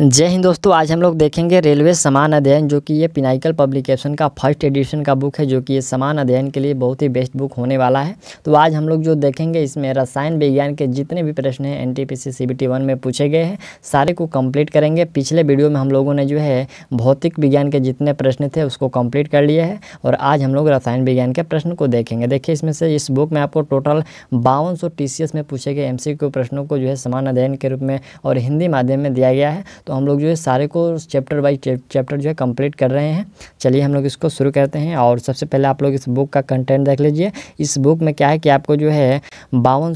जय हिंद दोस्तों आज हम लोग देखेंगे रेलवे समान अध्ययन जो कि ये पिनाइकल पब्लिकेशन का फर्स्ट एडिशन का बुक है जो कि ये समान अध्ययन के लिए बहुत ही बेस्ट बुक होने वाला है तो आज हम लोग जो देखेंगे इसमें रसायन विज्ञान के जितने भी प्रश्न हैं N T P C C B T one में पूछे गए हैं सारे को कम्प्लीट करेंगे पिछले वीडियो में हम लोगों ने जो है भौतिक विज्ञान के जितने प्रश्न थे उसको कम्प्लीट कर लिए हैं और आज हम लोग रसायन विज्ञान के प्रश्न को देखेंगे देखिए इसमें से इस बुक में आपको टोटल बावन सौ टी सी एस में पूछे गए एम सी प्रश्नों को जो है समान अध्ययन के रूप में और हिंदी माध्यम में दिया गया है तो हम लोग जो है सारे को चैप्टर बाई चैप्टर जो है कंप्लीट कर रहे हैं चलिए हम लोग इसको शुरू करते हैं और सबसे पहले आप लोग इस बुक का कंटेंट देख लीजिए इस बुक में क्या है कि आपको जो है बावन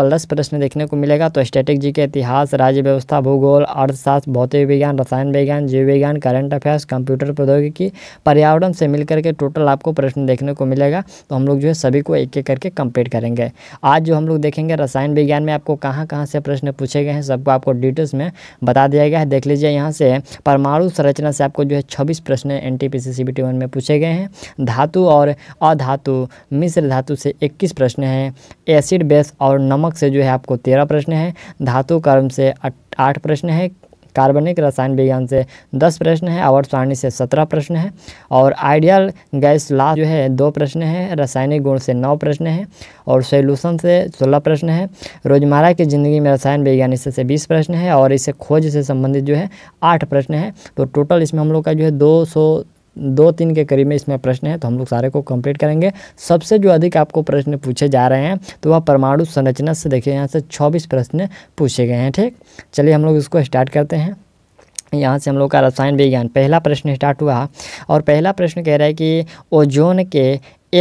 प्लस प्रश्न देखने को मिलेगा तो स्टैटिक जी के इतिहास राज्य व्यवस्था भूगोल अर्थशास्त्र भौतिक विज्ञान रसायन विज्ञान जीव विज्ञान करंट अफेयर्स कंप्यूटर प्रौद्योगिकी पर्यावरण से मिलकर के टोटल आपको प्रश्न देखने को मिलेगा तो हम लोग जो है सभी को एक एक करके कंप्लीट करेंगे आज जो हम लोग देखेंगे रसायन विज्ञान में आपको कहाँ कहाँ से प्रश्न पूछे गए हैं सबको आपको डिटेल्स में बता दिया गया है देख लीजिए यहाँ से परमाणु संरचना से आपको जो है छब्बीस प्रश्न एन टी में पूछे गए हैं धातु और अधातु मिश्र धातु से इक्कीस प्रश्न हैं एसिड बेस और नमक क्रमांक से जो है आपको तेरह प्रश्न है धातु कर्म से आठ प्रश्न है कार्बनिक रसायन विज्ञान से दस प्रश्न है आवर्त सारणी से सत्रह प्रश्न है और आइडियल गैस ला जो है दो प्रश्न है रासायनिक गुण से नौ प्रश्न है और सोल्यूशन से सोलह प्रश्न है रोजमर्रा की ज़िंदगी में रसायन विज्ञान इससे से बीस प्रश्न है और इसे खोज से संबंधित जो है आठ प्रश्न है तो टोटल इसमें हम लोग का जो है दो दो तीन के करीब में इसमें प्रश्न है तो हम लोग सारे को कंप्लीट करेंगे सबसे जो अधिक आपको प्रश्न पूछे जा रहे हैं तो वह परमाणु संरचना से देखिए यहाँ से छब्बीस प्रश्न पूछे गए हैं ठीक चलिए हम लोग इसको स्टार्ट करते हैं यहाँ से हम लोग का रसायन विज्ञान पहला प्रश्न स्टार्ट हुआ और पहला प्रश्न कह रहा है कि ओजोन के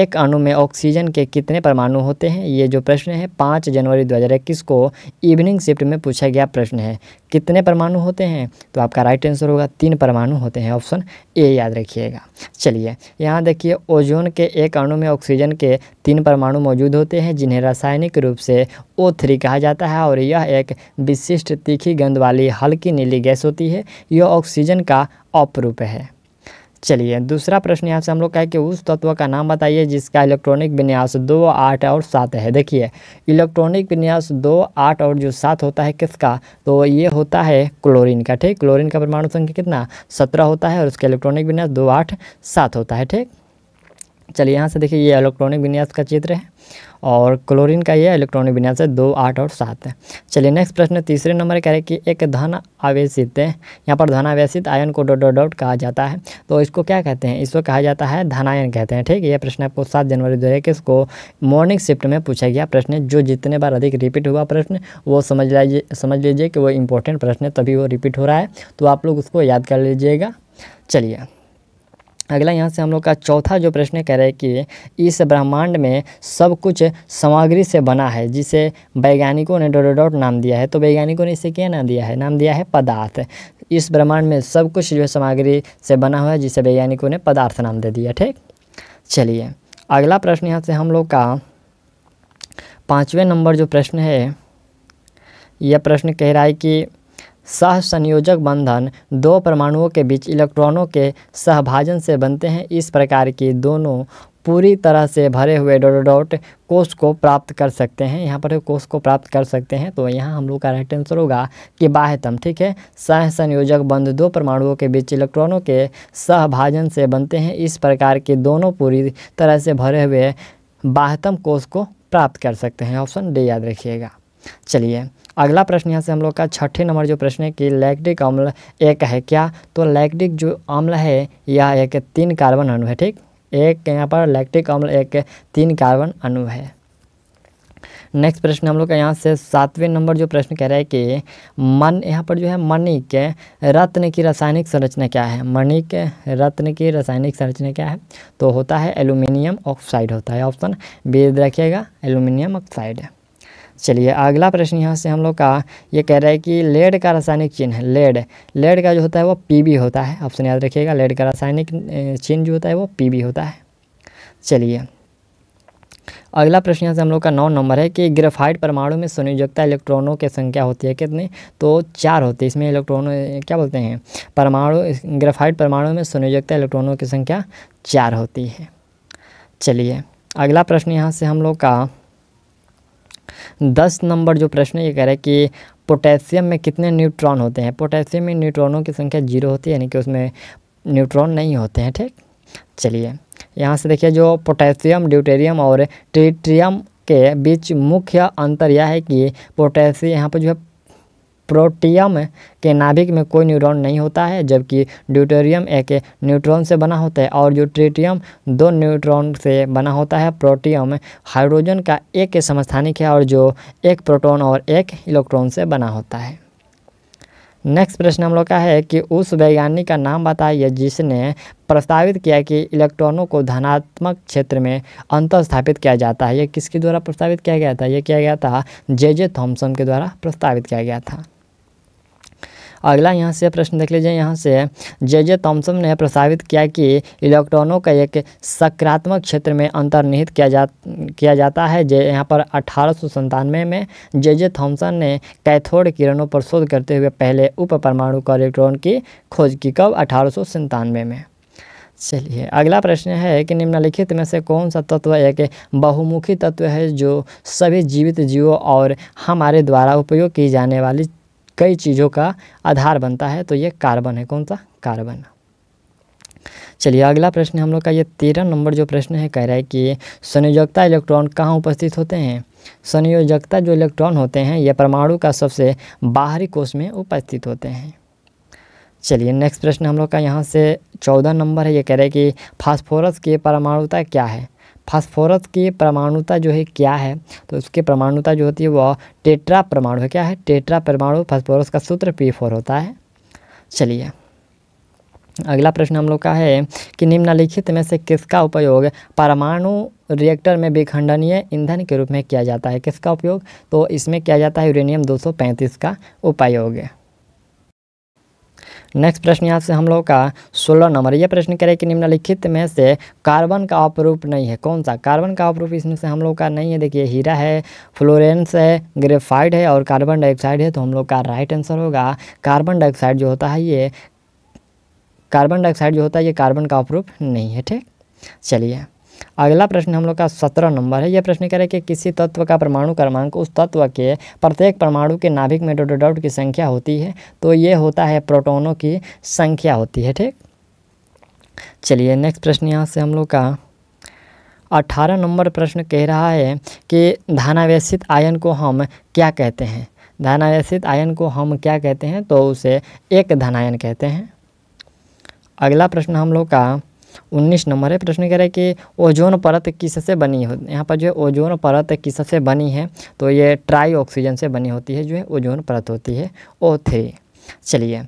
एक अणु में ऑक्सीजन के कितने परमाणु होते हैं ये जो प्रश्न है पाँच जनवरी 2021 को इवनिंग शिफ्ट में पूछा गया प्रश्न है कितने परमाणु होते हैं तो आपका राइट आंसर होगा तीन परमाणु होते हैं ऑप्शन ए याद रखिएगा चलिए यहाँ देखिए ओजोन के एक अणु में ऑक्सीजन के तीन परमाणु मौजूद होते हैं जिन्हें रासायनिक रूप से ओ थ्री कहा जाता है और यह एक विशिष्ट तीखी गंध वाली हल्की नीली गैस होती है यह ऑक्सीजन का अपरूप है चलिए दूसरा प्रश्न यहाँ से हम लोग कहें कि उस तत्व का नाम बताइए जिसका इलेक्ट्रॉनिक विन्यास दो आठ और सात है देखिए इलेक्ट्रॉनिक विन्यास दो आठ और जो सात होता है किसका तो ये होता है क्लोरीन का ठीक क्लोरीन का परमाणु संख्या कितना सत्रह होता है और उसका इलेक्ट्रॉनिक विन्यास दो आठ सात होता है ठीक चलिए यहाँ से देखिए ये इलेक्ट्रॉनिक विन्यास का चित्र है और क्लोरीन का ये इलेक्ट्रॉनिक विन्यास है दो आठ और सात है चलिए नेक्स्ट प्रश्न तीसरे नंबर कह रहे कि एक धन आवेशित है यहाँ पर धन आवेशित आयन को डॉट डॉट डॉट कहा जाता है तो इसको क्या कहते हैं इसको कहा जाता है धनायन कहते हैं ठीक है यह प्रश्न आपको सात जनवरी दो इक्कीस को मॉर्निंग शिफ्ट में पूछा गया प्रश्न जो जितने बार अधिक रिपीट हुआ प्रश्न वो समझ लीजिए समझ लीजिए कि वो इंपॉर्टेंट प्रश्न है तभी वो रिपीट हो रहा है तो आप लोग उसको याद कर लीजिएगा चलिए अगला यहाँ से हम लोग का चौथा जो प्रश्न कह रहे हैं कि इस ब्रह्मांड में सब कुछ सामग्री से बना है जिसे वैज्ञानिकों ने डोडोडोट नाम दिया है तो वैज्ञानिकों ने इसे क्या नाम दिया है नाम दिया है पदार्थ इस ब्रह्मांड में सब कुछ जो सामग्री से बना हुआ है जिसे वैज्ञानिकों ने पदार्थ नाम दे दिया ठीक चलिए अगला प्रश्न यहाँ से हम लोग का पाँचवें नंबर जो प्रश्न है यह प्रश्न कह रहा है कि सह संयोजक बंधन दो परमाणुओं के बीच इलेक्ट्रॉनों के सहभाजन से बनते हैं इस प्रकार की दोनों पूरी तरह से भरे हुए डॉट डॉट कोष को प्राप्त कर सकते हैं यहाँ पर कोष को प्राप्त कर सकते हैं तो यहाँ हम लोग का राइट आंसर होगा कि बाह्यतम ठीक है सह संयोजक बंध दो परमाणुओं के बीच इलेक्ट्रॉनों के सहभाजन से बनते हैं इस प्रकार के दोनों पूरी तरह से भरे हुए बाह्यतम कोष को प्राप्त कर सकते हैं ऑप्शन डी याद रखिएगा चलिए अगला प्रश्न यहाँ से हम लोग का छठे नंबर जो प्रश्न है कि लैक्टिक अम्ल एक है क्या तो लैक्टिक जो अम्ल है यह एक तीन कार्बन अणु है ठीक एक यहाँ पर लैक्टिक अम्ल एक तीन कार्बन अणु है नेक्स्ट प्रश्न हम लोग का यहाँ से सातवें नंबर जो प्रश्न कह रहा है कि मन यहाँ पर जो है मणिक रत्न की रासायनिक संरचना क्या है मणिक रत्न की रासायनिक संरचना क्या है तो होता है एल्यूमिनियम ऑक्साइड होता है ऑप्शन बी रखिएगा एल्यूमिनियम ऑक्साइड चलिए अगला प्रश्न यहाँ से हम लोग का ये कह रहा है कि लेड का रासायनिक चिन्ह लेड लेड का जो होता है वो पी होता है ऑप्शन याद रखिएगा लेड का रासायनिक चिन्ह जो होता है वो पी होता है चलिए अगला प्रश्न यहाँ से हम लोग का नौ नंबर है कि ग्रेफाइट परमाणु में संयोजकता इलेक्ट्रॉनों की संख्या होती है कितने तो चार होती है इसमें इलेक्ट्रॉनों क्या बोलते हैं परमाणु ग्रेफाइट परमाणु में संयोजकता इलेक्ट्रॉनों की संख्या चार होती है चलिए अगला प्रश्न यहाँ से हम लोग का दस नंबर जो प्रश्न ये कह रहा है कि पोटेशियम में कितने न्यूट्रॉन होते हैं पोटेशियम में न्यूट्रॉनों की संख्या जीरो होती है यानी कि उसमें न्यूट्रॉन नहीं होते हैं ठीक चलिए यहाँ से देखिए जो पोटेशियम ड्यूटेरियम और ट्रिट्रियम के बीच मुख्य अंतर यह है कि पोटेशियम यहाँ पर जो है प्रोटियम के नाभिक में कोई न्यूरॉन नहीं होता है जबकि ड्यूटेरियम एक न्यूट्रॉन से बना होता है और जो दो न्यूट्रॉन से बना होता है प्रोटियम हाइड्रोजन का एक समस्थानिक है और जो एक प्रोटॉन और एक इलेक्ट्रॉन से बना होता है नेक्स्ट प्रश्न हम लोग का है कि उस वैज्ञानिक का नाम बताइए जिसने प्रस्तावित किया कि इलेक्ट्रॉनों को धनात्मक क्षेत्र में अंतर स्थापित किया जाता है यह किसके द्वारा प्रस्तावित किया गया था यह किया गया था जे जे थॉम्सन के द्वारा प्रस्तावित किया गया था अगला यहाँ से प्रश्न देख लीजिए यहाँ से जे जे थॉम्सन ने प्रस्तावित किया कि इलेक्ट्रॉनों का एक सकारात्मक क्षेत्र में अंतर्निहित किया जा किया जाता है जे यहाँ पर अठारह में जे जे थॉम्सन ने कैथोड किरणों पर शोध करते हुए पहले उप परमाणु का इलेक्ट्रॉन की खोज की कब अठारह में चलिए अगला प्रश्न है कि निम्नलिखित में से कौन सा तत्व एक बहुमुखी तत्व है जो सभी जीवित जीवों और हमारे द्वारा उपयोग की जाने वाली कई चीज़ों का आधार बनता है तो ये कार्बन है कौन सा कार्बन चलिए अगला प्रश्न हम लोग का ये तेरह नंबर जो प्रश्न है कह रहा है कि संयोजकता इलेक्ट्रॉन कहाँ उपस्थित होते हैं संयोजकता जो इलेक्ट्रॉन होते हैं ये परमाणु का सबसे बाहरी कोष में उपस्थित होते हैं चलिए नेक्स्ट प्रश्न हम लोग का यहाँ से चौदह नंबर है ये कह रहे हैं कि फास्फोरस के परमाणुता क्या है फास्फोरस की परमाणुता जो है क्या है तो उसकी परमाणुता जो होती है वह टेट्रा परमाणु है क्या है टेट्रा परमाणु फास्फोरस का सूत्र पी फोर होता है चलिए अगला प्रश्न हम लोग का है कि निम्नलिखित में से किसका उपयोग परमाणु रिएक्टर में विखंडनीय ईंधन के रूप में किया जाता है किसका उपयोग तो इसमें किया जाता है यूरेनियम दो का उपयोग नेक्स्ट प्रश्न यहाँ से हम लोग का सोलह नंबर ये प्रश्न करें कि निम्नलिखित में से कार्बन का अपरूप नहीं है कौन सा कार्बन का अपरूप इसमें से हम लोग का नहीं है देखिए हीरा है फ्लोरेंस है ग्रेफाइड है और कार्बन डाइऑक्साइड है तो हम लोग का राइट आंसर होगा कार्बन डाइऑक्साइड जो होता है ये कार्बन डाइऑक्साइड जो होता है ये कार्बन का अपरूप नहीं है ठीक चलिए अगला प्रश्न हम लोग का सत्रह नंबर है यह प्रश्न करें कि किसी तत्व का परमाणु क्रमांक उस तत्व के प्रत्येक परमाणु के नाभिक में डोडोडाउट की संख्या होती है तो ये होता है प्रोटोनों की संख्या होती है ठीक चलिए नेक्स्ट प्रश्न यहाँ से हम लोग का अठारह नंबर प्रश्न कह रहा है कि धानावेशित आयन को हम क्या कहते हैं धानावेशित आयन को हम क्या कहते हैं तो उसे एक धनायन कहते हैं अगला प्रश्न हम लोग का उन्नीस नंबर है प्रश्न कह रहा है कि ओजोन परत किससे बनी हो यहाँ पर जो है ओजोन परत किससे बनी है तो ये ट्राई ऑक्सीजन से बनी होती है जो है ओजोन परत होती है ओ थ्री चलिए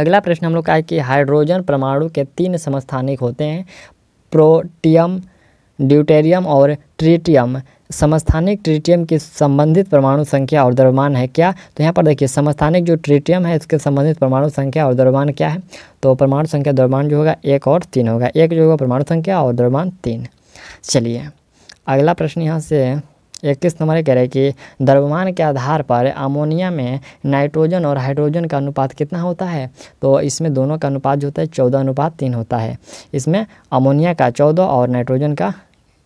अगला प्रश्न हम लोग का है कि हाइड्रोजन परमाणु के तीन समस्थानिक होते हैं प्रोटियम ड्यूटेरियम और ट्रीटियम समस्थानिक ट्रिटियम की संबंधित परमाणु संख्या और द्रव्यमान है क्या तो यहाँ पर देखिए समस्थानिक जो ट्रिटियम है इसके संबंधित परमाणु संख्या और द्रव्यमान क्या है तो परमाणु संख्या द्रव्यमान जो होगा एक और तीन होगा एक जो होगा परमाणु संख्या और द्रव्यमान तीन चलिए अगला प्रश्न यहाँ से इक्कीस नंबर कह रहे हैं कि द्रव्यमान के आधार पर अमोनिया में नाइट्रोजन और हाइड्रोजन का अनुपात कितना होता है तो इसमें दोनों का अनुपात जो होता है चौदह अनुपात तीन होता है इसमें अमोनिया का चौदह और नाइट्रोजन का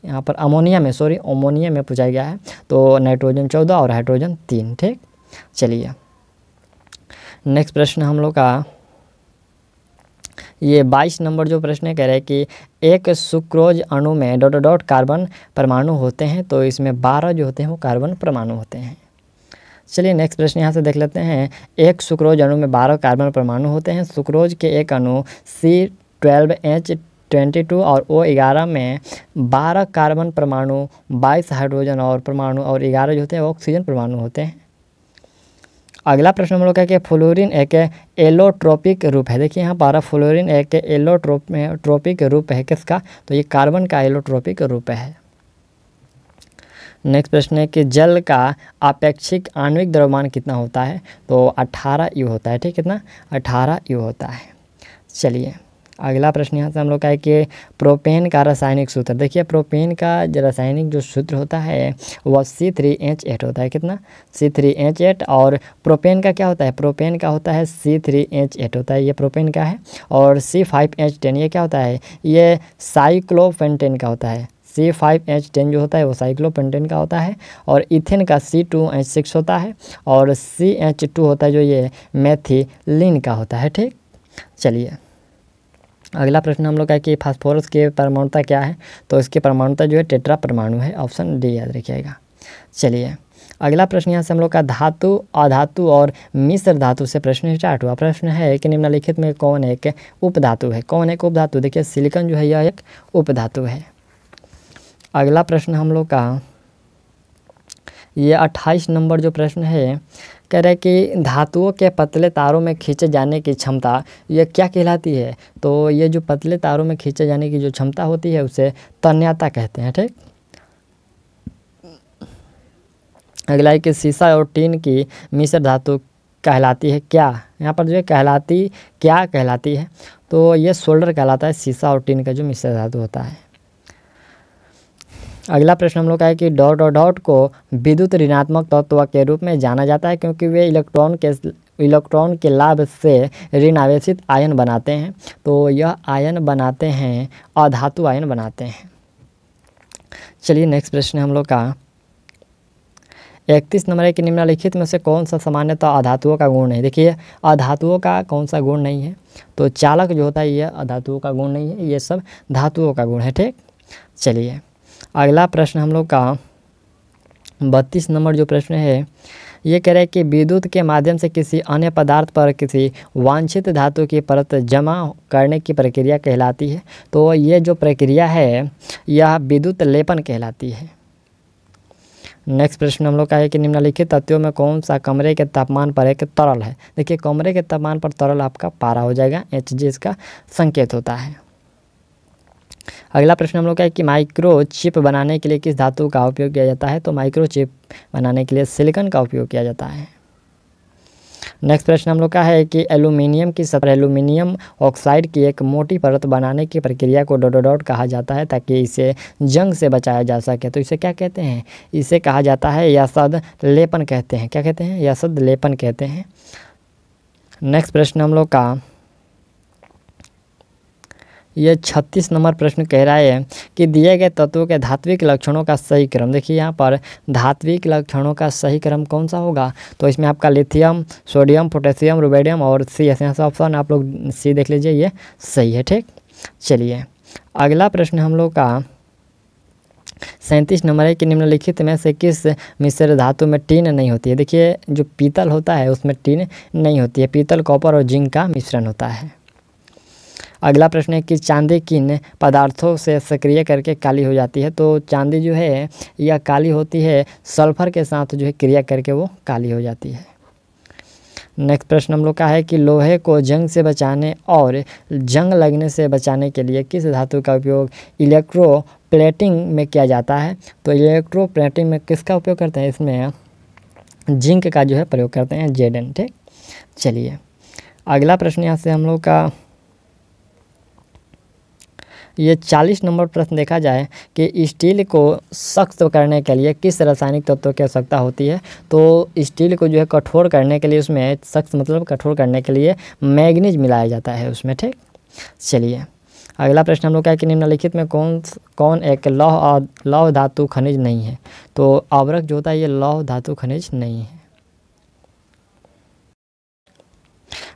यहाँ पर अमोनिया में सॉरी अमोनिया में पूछा गया है तो नाइट्रोजन चौदह और हाइड्रोजन तीन ठीक चलिए नेक्स्ट प्रश्न हम लोग का ये 22 नंबर जो प्रश्न कह रहे हैं कि एक सुक्रोज अणु में डॉट डॉट कार्बन परमाणु होते हैं तो इसमें 12 जो होते हैं वो कार्बन परमाणु होते हैं चलिए नेक्स्ट प्रश्न यहाँ से देख लेते हैं एक सुक्रोज अणु में 12 कार्बन परमाणु होते हैं सुक्रोज के एक अणु C twelve H twenty two और ओ ग्यारह में बारह कार्बन परमाणु बाईस हाइड्रोजन और परमाणु और ग्यारह जो होते हैं ऑक्सीजन परमाणु होते हैं अगला प्रश्न हम लोग का कि फ्लोरीन एक एलोट्रोपिक रूप है देखिए यहाँ पर फ्लोरीन एक एलोट्रोप ट्रोपिक रूप है किसका तो ये कार्बन का एलोट्रोपिक रूप है नेक्स्ट प्रश्न है कि जल का अपेक्षिक आणविक द्रव्यमान कितना होता है तो 18 यू होता है ठीक कितना 18 यू होता है चलिए अगला प्रश्न यहाँ से हम लोग का है कि प्रोपेन का रासायनिक सूत्र देखिए प्रोपेन का रासायनिक जो सूत्र होता है वह सी थ्री एच एट होता है कितना सी थ्री एच एट और प्रोपेन का क्या होता है प्रोपेन का होता है सी थ्री एच एट होता है ये प्रोपेन का है और सी फाइव एच टेन ये क्या होता है ये साइक्लोफेंटेन का होता है सी फाइव एच टेन जो होता है वो साइक्लोपेंटेन का होता है और इथेन का सी टू एच सिक्स होता है और सी एच टू होता है जो ये मैथिलिन का होता है ठीक चलिए अगला प्रश्न हम लोग का है कि फास्फोरस की परमाणुता क्या है तो इसकी परमाणुता जो है टेट्रा परमाणु है ऑप्शन डी याद रखिएगा चलिए अगला प्रश्न यहाँ से हम लोग का धातु अधातु और मिश्र धातु से प्रश्न स्टार्ट हुआ प्रश्न है कि निम्नलिखित में कौन एक उपधातु है कौन एक उपधातु देखिए सिलिकन जो है यह एक उपधातु है अगला प्रश्न हम लोग का ये अट्ठाईस नंबर जो प्रश्न है कह रहे कि धातुओं के पतले तारों में खींचे जाने की क्षमता यह क्या कहलाती है तो ये जो पतले तारों में खींचे जाने की जो क्षमता होती है उसे तन्याता कहते हैं ठीक अगला है कि शीशा और टीन की मिश्र धातु कहलाती है क्या यहाँ पर जो है कहलाती क्या कहलाती है तो ये सोल्डर कहलाता है शीशा और टीन का जो मिश्र धातु होता है अगला प्रश्न हम लोग का है कि डॉट और डॉट को विद्युत ऋणात्मक तत्व के रूप में जाना जाता है क्योंकि वे इलेक्ट्रॉन के इलेक्ट्रॉन के लाभ से ऋण आवेशित आयन बनाते हैं तो यह आयन बनाते हैं अधातु आयन बनाते हैं चलिए नेक्स्ट प्रश्न हम लोग का इकतीस नंबर के निम्नलिखित में से कौन सा सामान्यतः अधातुओं का गुण है देखिए अधातुओं का कौन सा गुण नहीं है तो चालक जो होता है यह अधातुओं का गुण नहीं है ये सब धातुओं का गुण है ठीक चलिए अगला प्रश्न हम लोग का बत्तीस नंबर जो प्रश्न है ये कह रहे हैं कि विद्युत के माध्यम से किसी अन्य पदार्थ पर किसी वांछित धातु की परत जमा करने की प्रक्रिया कहलाती है तो ये जो प्रक्रिया है यह विद्युत लेपन कहलाती है नेक्स्ट प्रश्न हम लोग का है कि निम्नलिखित तत्वों में कौन सा कमरे के तापमान पर एक तरल है देखिए कमरे के तापमान पर तरल आपका पारा हो जाएगा एच जी इसका संकेत होता है अगला प्रश्न हम लोग का है कि माइक्रोचिप बनाने के लिए किस धातु का उपयोग किया जाता है तो माइक्रोचिप बनाने के लिए सिलिकन का उपयोग किया जाता है नेक्स्ट प्रश्न हम लोग का है कि एलुमिनियम की सतह एलुमिनियम ऑक्साइड की एक मोटी परत बनाने की प्रक्रिया को डोडोडोट कहा जाता है ताकि इसे जंग से बचाया जा सके तो इसे क्या कहते हैं इसे कहा जाता है सद लेपन कहते हैं क्या कहते हैं सद लेपन कहते हैं नेक्स्ट प्रश्न हम लोग का ये छत्तीस नंबर प्रश्न कह रहा है कि दिए गए तत्वों के धात्विक लक्षणों का सही क्रम देखिए यहाँ पर धात्विक लक्षणों का सही क्रम कौन सा होगा तो इसमें आपका लिथियम सोडियम पोटेशियम रुबेडियम और सी ऐसे ऐसा ऑप्शन आप लोग सी देख लीजिए ये सही है ठीक चलिए अगला प्रश्न हम लोग का सैंतीस नंबर है कि निम्नलिखित में से किस मिश्र धातु में टीन नहीं होती है देखिए जो पीतल होता है उसमें टीन नहीं होती है पीतल कॉपर और जिंक का मिश्रण होता है अगला प्रश्न है कि चांदी किन पदार्थों से सक्रिय करके काली हो जाती है तो चांदी जो है यह काली होती है सल्फर के साथ जो है क्रिया करके वो काली हो जाती है नेक्स्ट प्रश्न हम लोग का है कि लोहे को जंग से बचाने और जंग लगने से बचाने के लिए किस धातु का उपयोग इलेक्ट्रो प्लेटिंग में किया जाता है तो इलेक्ट्रो प्लेटिंग में किसका उपयोग करते हैं इसमें जिंक का जो है प्रयोग करते हैं जेडन ठीक चलिए अगला प्रश्न यहाँ से हम लोग का ये चालीस नंबर प्रश्न देखा जाए कि स्टील को सख्त करने के लिए किस रासायनिक तत्व की आवश्यकता होती है तो स्टील को जो है कठोर करने के लिए उसमें सख्त मतलब कठोर करने के लिए मैग्नीज मिलाया जाता है उसमें ठीक चलिए अगला प्रश्न हम लोग का है कि निम्नलिखित में कौन कौन एक लौह लौह धातु खनिज नहीं है तो आवरक जो होता है ये लौह धातु खनिज नहीं है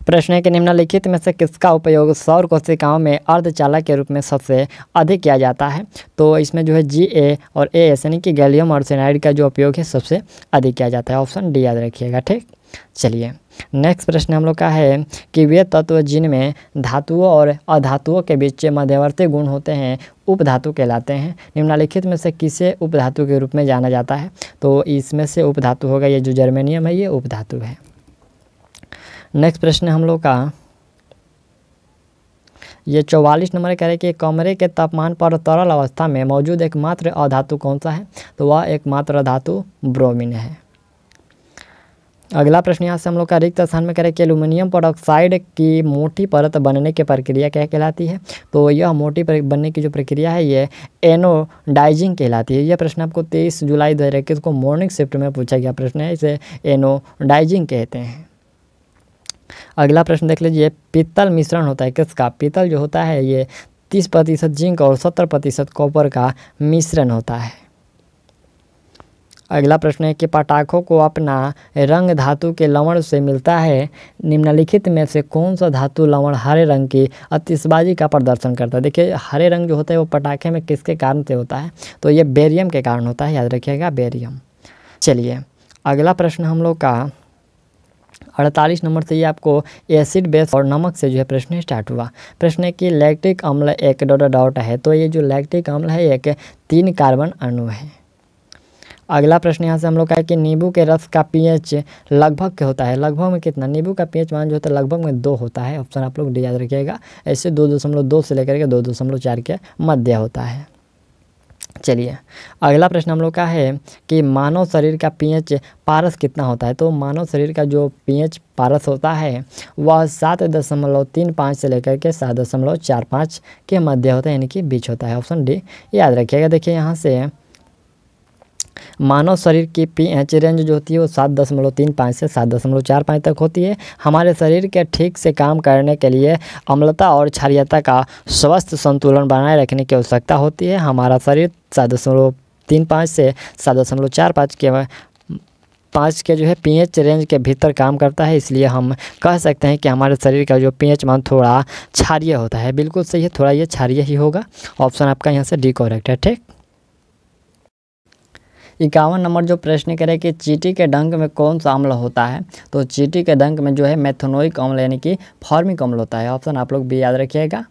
प्रश्न है कि निम्नलिखित में से किसका उपयोग सौर कोशिकाओं में अर्धचालक के रूप में सबसे अधिक किया जाता है तो इसमें जो है जी ए और ए एस यानी कि गैलियम और सेनाइड का जो उपयोग है सबसे अधिक किया जाता है ऑप्शन डी याद रखिएगा ठीक चलिए नेक्स्ट प्रश्न हम लोग का है कि वे तत्व जिनमें धातुओं और अधातुओं के बीच मध्यवर्ती गुण होते हैं उपधातु कहलाते हैं निम्नलिखित में से किसे उपधातु के रूप में जाना जाता है तो इसमें से उपधातु होगा ये जो जर्मेनियम है ये उपधातु है नेक्स्ट प्रश्न है हम लोग का ये चौवालीस नंबर कह रहे कि कमरे के तापमान पर तरल अवस्था में मौजूद एकमात्र अधातु कौन सा है तो वह एकमात्र अधातु ब्रोमिन है अगला प्रश्न यहाँ से हम लोग का रिक्त स्थान में करें कि एल्यूमिनियम ऑक्साइड की मोटी परत बनने की प्रक्रिया क्या कहलाती है तो यह मोटी पर बनने की जो प्रक्रिया है ये एनोडाइजिंग कहलाती है यह प्रश्न आपको तेईस जुलाई दो को मॉर्निंग शिफ्ट में पूछा गया प्रश्न है इसे एनोडाइजिंग कहते हैं अगला प्रश्न देख लीजिए पीतल मिश्रण होता है किसका पीतल जो होता है ये तीस प्रतिशत जिंक और सत्तर प्रतिशत कॉपर का मिश्रण होता है अगला प्रश्न है कि पटाखों को अपना रंग धातु के लवण से मिलता है निम्नलिखित में से कौन सा धातु लवण हरे रंग की अतिशबाजी का प्रदर्शन करता है देखिए हरे रंग जो होता है वो पटाखे में किसके कारण से होता है तो ये बेरियम के कारण होता है याद रखिएगा बेरियम चलिए अगला प्रश्न हम लोग का अड़तालीस नंबर से ये आपको एसिड बेस और नमक से जो है प्रश्न स्टार्ट हुआ प्रश्न है कि लैक्टिक अम्ल एक डॉट डॉट है तो ये जो लैक्टिक अम्ल है एक तीन कार्बन अणु है अगला प्रश्न यहाँ से हम लोग का है कि नींबू के रस का पीएच लगभग के होता है लगभग में कितना नींबू का पीएच मान जो होता है लगभग में दो होता है ऑप्शन आप लोग डी याद रखिएगा ऐसे दो दशमलव दो से लेकर के दो दशमलव चार के मध्य होता है चलिए अगला प्रश्न हम लोग का है कि मानव शरीर का पीएच पारस कितना होता है तो मानव शरीर का जो पीएच पारस होता है वह सात दशमलव तीन पाँच से लेकर के सात दशमलव चार पाँच के मध्य होता है यानी कि बीच होता है ऑप्शन डी याद रखिएगा देखिए यहाँ से मानव शरीर की पीएच रेंज जो होती है वो सात दशमलव तीन पाँच से सात दशमलव चार पाँच तक होती है हमारे शरीर के ठीक से काम करने के लिए अम्लता और क्षारियता का स्वस्थ संतुलन बनाए रखने की आवश्यकता होती है हमारा शरीर सात दशमलव तीन पाँच से सात दशमलव चार पाँच के पाँच के जो है पीएच रेंज के भीतर काम करता है इसलिए हम कह सकते हैं कि हमारे शरीर का जो पीएच मान थोड़ा क्षारिय होता है बिल्कुल सही है थोड़ा ये क्षारिय ही होगा ऑप्शन आपका यहाँ से डी कोरेक्ट है ठीक इक्यावन नंबर जो प्रश्न करे कि चीटी के डंक में कौन सा अम्ल होता है तो चीटी के डंक में जो है मैथोनोइक अम्ल यानी कि फॉर्मिक अम्ल होता है ऑप्शन आप लोग भी याद रखिएगा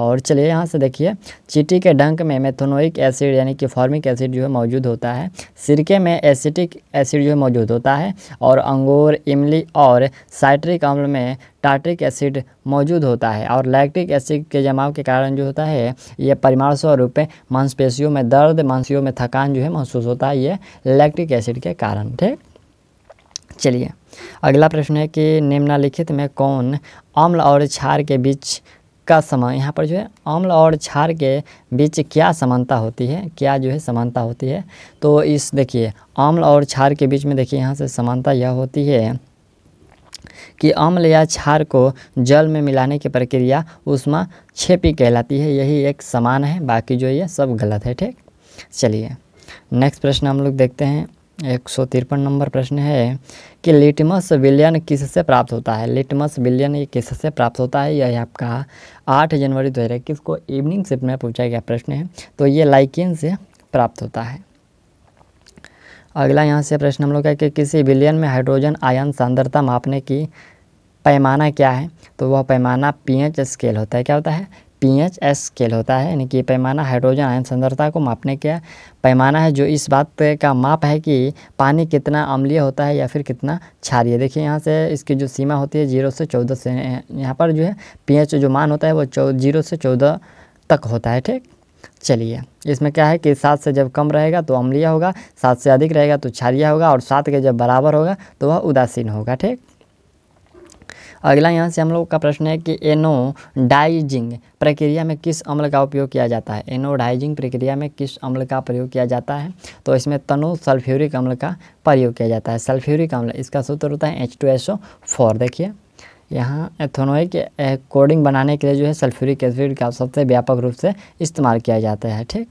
और चलिए यहाँ से देखिए चीटी के डंक में मेथोनोइक एसिड यानी कि फॉर्मिक एसिड जो है मौजूद होता है सिरके में एसिटिक एसिड जो है मौजूद होता है और अंगूर इमली और साइट्रिक अम्ल में टार्ट्रिक एसिड मौजूद होता है और लैक्टिक एसिड के जमाव के कारण जो होता है ये परिमाण स्वरूप मांसपेशियों में दर्द मांसियों में थकान जो है महसूस होता है ये लैक्टिक एसिड के कारण ठीक चलिए अगला प्रश्न है कि निम्नलिखित में कौन अम्ल और क्षार के बीच का समान यहाँ पर जो है अम्ल और क्षार के बीच क्या समानता होती है क्या जो है समानता होती है तो इस देखिए अम्ल और क्षार के बीच में देखिए यहाँ से समानता यह होती है कि अम्ल या क्षार को जल में मिलाने की प्रक्रिया उष्मा छेपी कहलाती है यही एक समान है बाकी जो ये सब गलत है ठीक चलिए नेक्स्ट प्रश्न हम लोग देखते हैं एक सौ तिरपन नंबर प्रश्न है कि लिटमस विलयन किससे प्राप्त होता है लिटमस विलियन ये किससे प्राप्त होता है यह आपका आठ जनवरी दो हज़ार इक्कीस को इवनिंग शिफ्ट में पूछा गया प्रश्न है तो ये लाइकिन से प्राप्त होता है अगला यहाँ से प्रश्न हम लोग का कि किसी विलियन में हाइड्रोजन आयन सांद्रता मापने की पैमाना क्या है तो वह पैमाना पी एच स्केल होता है क्या होता है पी एच स्केल होता है यानी कि पैमाना हाइड्रोजन आयन सांद्रता को मापने का पैमाना है जो इस बात का माप है कि पानी कितना अम्लीय होता है या फिर कितना क्षारीय देखिए यहाँ से इसकी जो सीमा होती है जीरो से चौदह से यहाँ पर जो है पी एच जो मान होता है वो चौ जीरो से चौदह तक होता है ठीक चलिए इसमें क्या है कि सात से जब कम रहेगा तो अम्लीय होगा सात से अधिक रहेगा तो क्षारिय होगा और सात के जब बराबर होगा तो वह उदासीन होगा ठीक अगला यहाँ से हम लोग का प्रश्न है कि एनोडाइजिंग प्रक्रिया में किस अम्ल का उपयोग किया जाता है एनोडाइजिंग प्रक्रिया में किस अम्ल का प्रयोग किया जाता है तो इसमें तनु सल्फ्यूरिक अम्ल का प्रयोग किया जाता है सल्फ्यूरिक अम्ल इसका सूत्र होता है H two S O four देखिए यहाँ एथोनोइक कोडिंग बनाने के लिए जो है सल्फ्यूरिक एसिड का सबसे व्यापक रूप से इस्तेमाल किया जाता है ठीक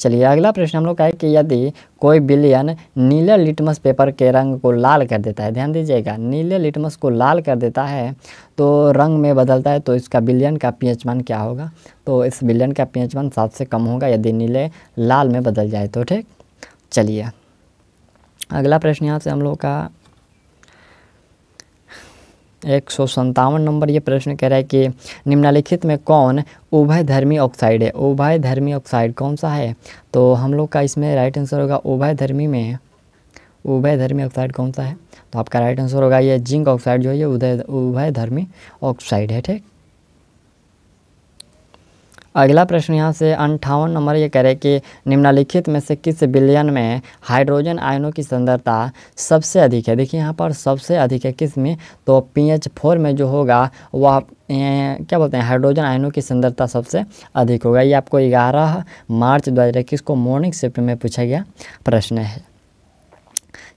चलिए अगला प्रश्न हम लोग का है कि यदि कोई बिलियन नीले लिटमस पेपर के रंग को लाल कर देता है ध्यान दीजिएगा नीले लिटमस को लाल कर देता है तो रंग में बदलता है तो इसका बिलियन का पी एच वन क्या होगा तो इस बिलियन का पी एच वन सात से कम होगा यदि नीले लाल में बदल जाए तो ठीक चलिए अगला प्रश्न यहाँ से हम लोग का एक सौ संतावन नंबर ये प्रश्न कह रहा है कि निम्नलिखित में कौन उभयधर्मी ऑक्साइड है उभयधर्मी ऑक्साइड कौन सा है तो हम लोग का इसमें राइट आंसर होगा उभयधर्मी में उभयधर्मी ऑक्साइड कौन सा है तो आपका राइट आंसर होगा ये जिंक ऑक्साइड जो है ये उदय उभयधर्मी ऑक्साइड है ठीक अगला प्रश्न यहाँ से अंठावन नंबर ये कह रहे कि निम्नलिखित में से किस बिलियन में हाइड्रोजन आयनों की सुंदरता सबसे अधिक है देखिए यहाँ पर सबसे अधिक है किस में तो एच फोर में जो होगा वह क्या बोलते हैं हाइड्रोजन आयनों की सुंदरता सबसे अधिक होगा ये आपको ग्यारह मार्च दो हज़ार इक्कीस को मॉर्निंग शिफ्ट में पूछा गया प्रश्न है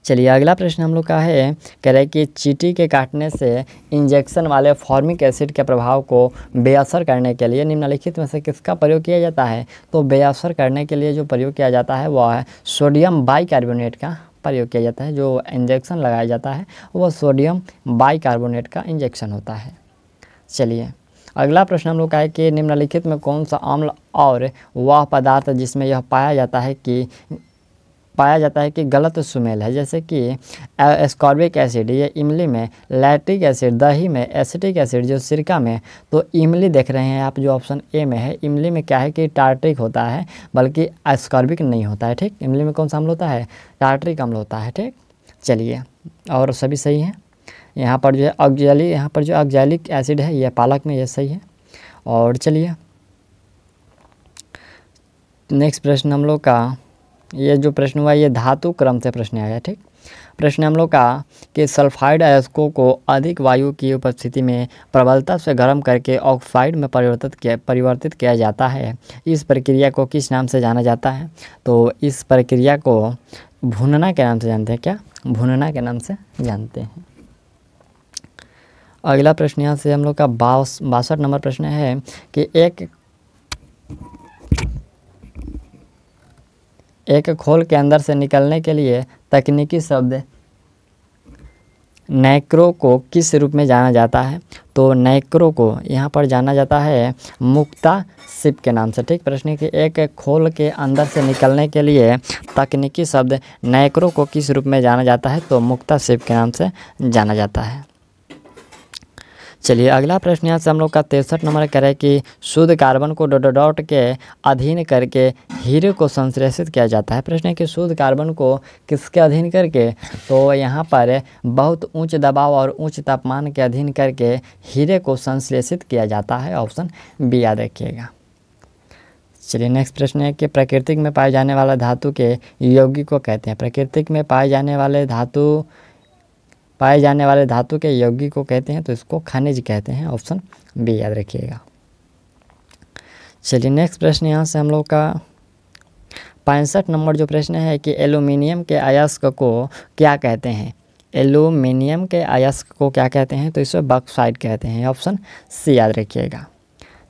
चलिए अगला प्रश्न हम लोग का है कह रहे कि चीटी के काटने से इंजेक्शन वाले फॉर्मिक एसिड के प्रभाव को बेअसर करने के लिए निम्नलिखित में से किसका प्रयोग किया जाता है तो बेअसर करने के लिए जो प्रयोग किया जाता है वह है सोडियम बाइकार्बोनेट का प्रयोग किया जाता है जो इंजेक्शन लगाया जाता है वह सोडियम बाइकार्बोनेट का इंजेक्शन होता है चलिए अगला प्रश्न हम लोग का है कि निम्नलिखित में कौन सा अम्ल और वह पदार्थ जिसमें यह पाया जाता है कि पाया जाता है कि गलत सुमेल है जैसे कि एस्कॉर्बिक एसिड ये इमली में लैट्रिक एसिड दही में एसिटिक एसिड जो सिरका में तो इमली देख रहे हैं आप जो ऑप्शन ए में है इमली में क्या है कि टार्ट्रिक होता है बल्कि एस्कॉर्बिक नहीं होता है ठीक इमली में कौन सा अम्ल होता है टार्ट्रिक अम्ल होता है ठीक चलिए और सभी सही हैं यहाँ पर जो है अगजैली यहाँ पर जो ऑक्जैलिक एसिड है यह पालक में यह सही है और चलिए नेक्स्ट प्रश्न हम लोग का ये जो प्रश्न हुआ ये धातु क्रम से प्रश्न आया ठीक प्रश्न हम लोग का कि सल्फाइड अयस्कों को अधिक वायु की उपस्थिति में प्रबलता से गर्म करके ऑक्साइड में परिवर्तित किया परिवर्तित किया जाता है इस प्रक्रिया को किस नाम से जाना जाता है तो इस प्रक्रिया को भुनना के नाम से जानते हैं क्या भुनना के नाम से जानते हैं अगला प्रश्न यहाँ से हम लोग का बासठ नंबर प्रश्न है कि एक एक खोल के अंदर से निकलने के लिए तकनीकी शब्द नैक्रो को किस रूप में जाना जाता है तो नैक्रो को यहाँ पर जाना जाता है मुक्ता सिप के नाम से ठीक प्रश्न के एक खोल के अंदर से निकलने के लिए तकनीकी शब्द नैक्रो को किस रूप में जाना जाता है तो मुक्ता सिप के नाम से जाना जाता है चलिए अगला प्रश्न यहाँ से हम लोग का तिरसठ नंबर करें कि शुद्ध कार्बन को डॉट डॉट के अधीन करके हीरे को संश्लेषित किया जाता है प्रश्न है कि शुद्ध कार्बन को किसके अधीन करके तो यहाँ पर बहुत ऊंच दबाव और ऊंच तापमान के अधीन करके हीरे को संश्लेषित किया जाता है ऑप्शन बी याद रखिएगा चलिए नेक्स्ट प्रश्न है कि प्राकृतिक में पाए जाने वाले धातु के यौगिक को कहते हैं प्राकृतिक में पाए जाने वाले धातु पाए जाने वाले धातु के यौगिक को कहते हैं तो इसको खनिज कहते हैं ऑप्शन बी याद रखिएगा चलिए नेक्स्ट प्रश्न यहाँ से हम लोग का पैंसठ नंबर जो प्रश्न है कि एलुमिनियम के अयस्क को क्या कहते हैं एलुमिनियम के अयस्क को क्या कहते हैं तो इसे बक्साइड कहते हैं ऑप्शन सी याद रखिएगा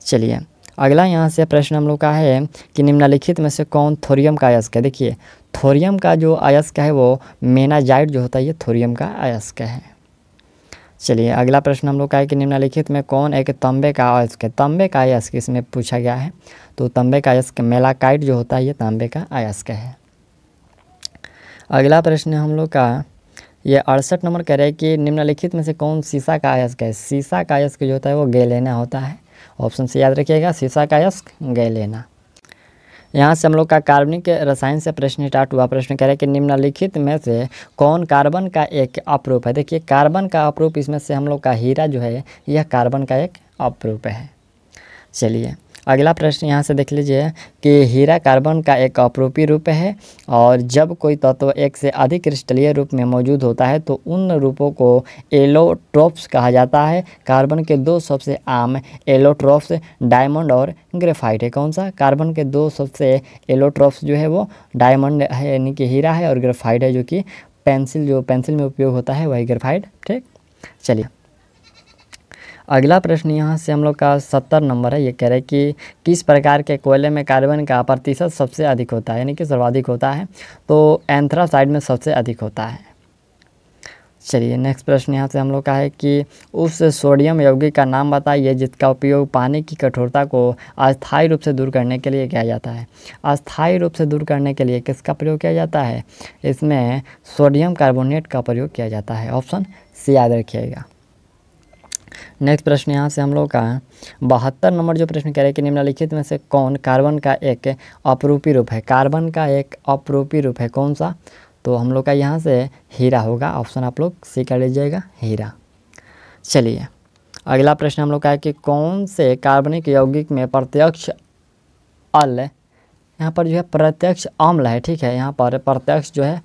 चलिए अगला यहाँ से प्रश्न हम लोग का है कि निम्नलिखित में से कौन थोरियम का अयस्क है देखिए थोरियम का जो अयस्क है वो मेनाजाइड जो होता है ये थोरियम का अयस्क है चलिए अगला प्रश्न हम लोग का है कि निम्नलिखित में कौन एक तंबे का अयस्क है तंबे का अयस्क इसमें पूछा गया है तो तंबे का अयस्क मेलाकाइट जो होता है ये तांबे का अयस्क है अगला प्रश्न हम लोग का ये अड़सठ नंबर कह रहे हैं कि निम्नलिखित में से कौन शीशा का अयस्क है शीशा का अयस्क जो होता है वो गेलेना होता है ऑप्शन से याद रखिएगा शीशा का यश गैलेना यहाँ से हम लोग का कार्बनिक रसायन से प्रश्न स्टार्ट हुआ प्रश्न कह रहे हैं कि निम्नलिखित में से कौन कार्बन का एक अपरूप है देखिए कार्बन का अपरूप इसमें से हम लोग का हीरा जो है यह कार्बन का एक अपरूप है चलिए अगला प्रश्न यहाँ से देख लीजिए कि हीरा कार्बन का एक अपरूपी रूप है और जब कोई तत्व एक से अधिक क्रिस्टलीय रूप में मौजूद होता है तो उन रूपों को एलोट्रोप्स कहा जाता है कार्बन के दो सबसे आम एलोट्रोप्स डायमंड और ग्रेफाइट है कौन सा कार्बन के दो सबसे एलोट्रोप्स जो है वो डायमंड है यानी कि हीरा है और ग्रेफाइट है जो कि पेंसिल जो पेंसिल में उपयोग होता है वही ग्रेफाइट ठीक चलिए अगला प्रश्न यहाँ से हम लोग का सत्तर नंबर है ये कह रहे हैं कि किस प्रकार के कोयले में कार्बन का प्रतिशत सबसे अधिक होता है यानी कि सर्वाधिक होता है तो एंथ्रासाइड में सबसे अधिक होता है चलिए नेक्स्ट प्रश्न यहाँ से हम लोग का है कि उस सोडियम यौगिक का नाम बताइए जिसका उपयोग पानी की कठोरता को अस्थायी रूप से दूर करने के लिए किया जाता है अस्थायी रूप से दूर करने के लिए किसका प्रयोग किया जाता है इसमें सोडियम कार्बोनेट का प्रयोग किया जाता है ऑप्शन सी याद रखिएगा नेक्स्ट प्रश्न यहाँ से हम लोग का बहत्तर नंबर जो प्रश्न कह रहे हैं कि निम्नलिखित में से कौन कार्बन का एक अपरूपी रूप है कार्बन का एक अपरूपी रूप है कौन सा तो हम लोग का यहाँ से हीरा होगा ऑप्शन आप लोग सी कर लीजिएगा हीरा चलिए अगला प्रश्न हम लोग का है कि कौन से कार्बनिक यौगिक में प्रत्यक्ष अल यहाँ पर जो है प्रत्यक्ष अम्ल है ठीक है यहाँ पर प्रत्यक्ष जो है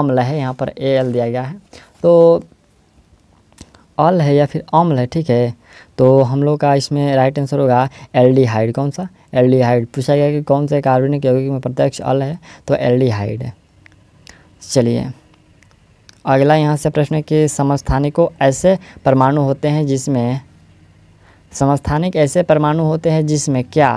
अम्ल है यहाँ पर ए एल दिया गया है तो अल है या फिर अम्ल है ठीक है तो हम लोग का इसमें राइट आंसर होगा एल्डिहाइड कौन सा एल्डिहाइड पूछा गया कि कौन सा कार्बनिक यौगिक में प्रत्यक्ष अल है तो एल्डिहाइड है चलिए अगला यहाँ से प्रश्न कि समस्थानिकों ऐसे परमाणु होते हैं जिसमें समस्थानिक ऐसे परमाणु होते हैं जिसमें क्या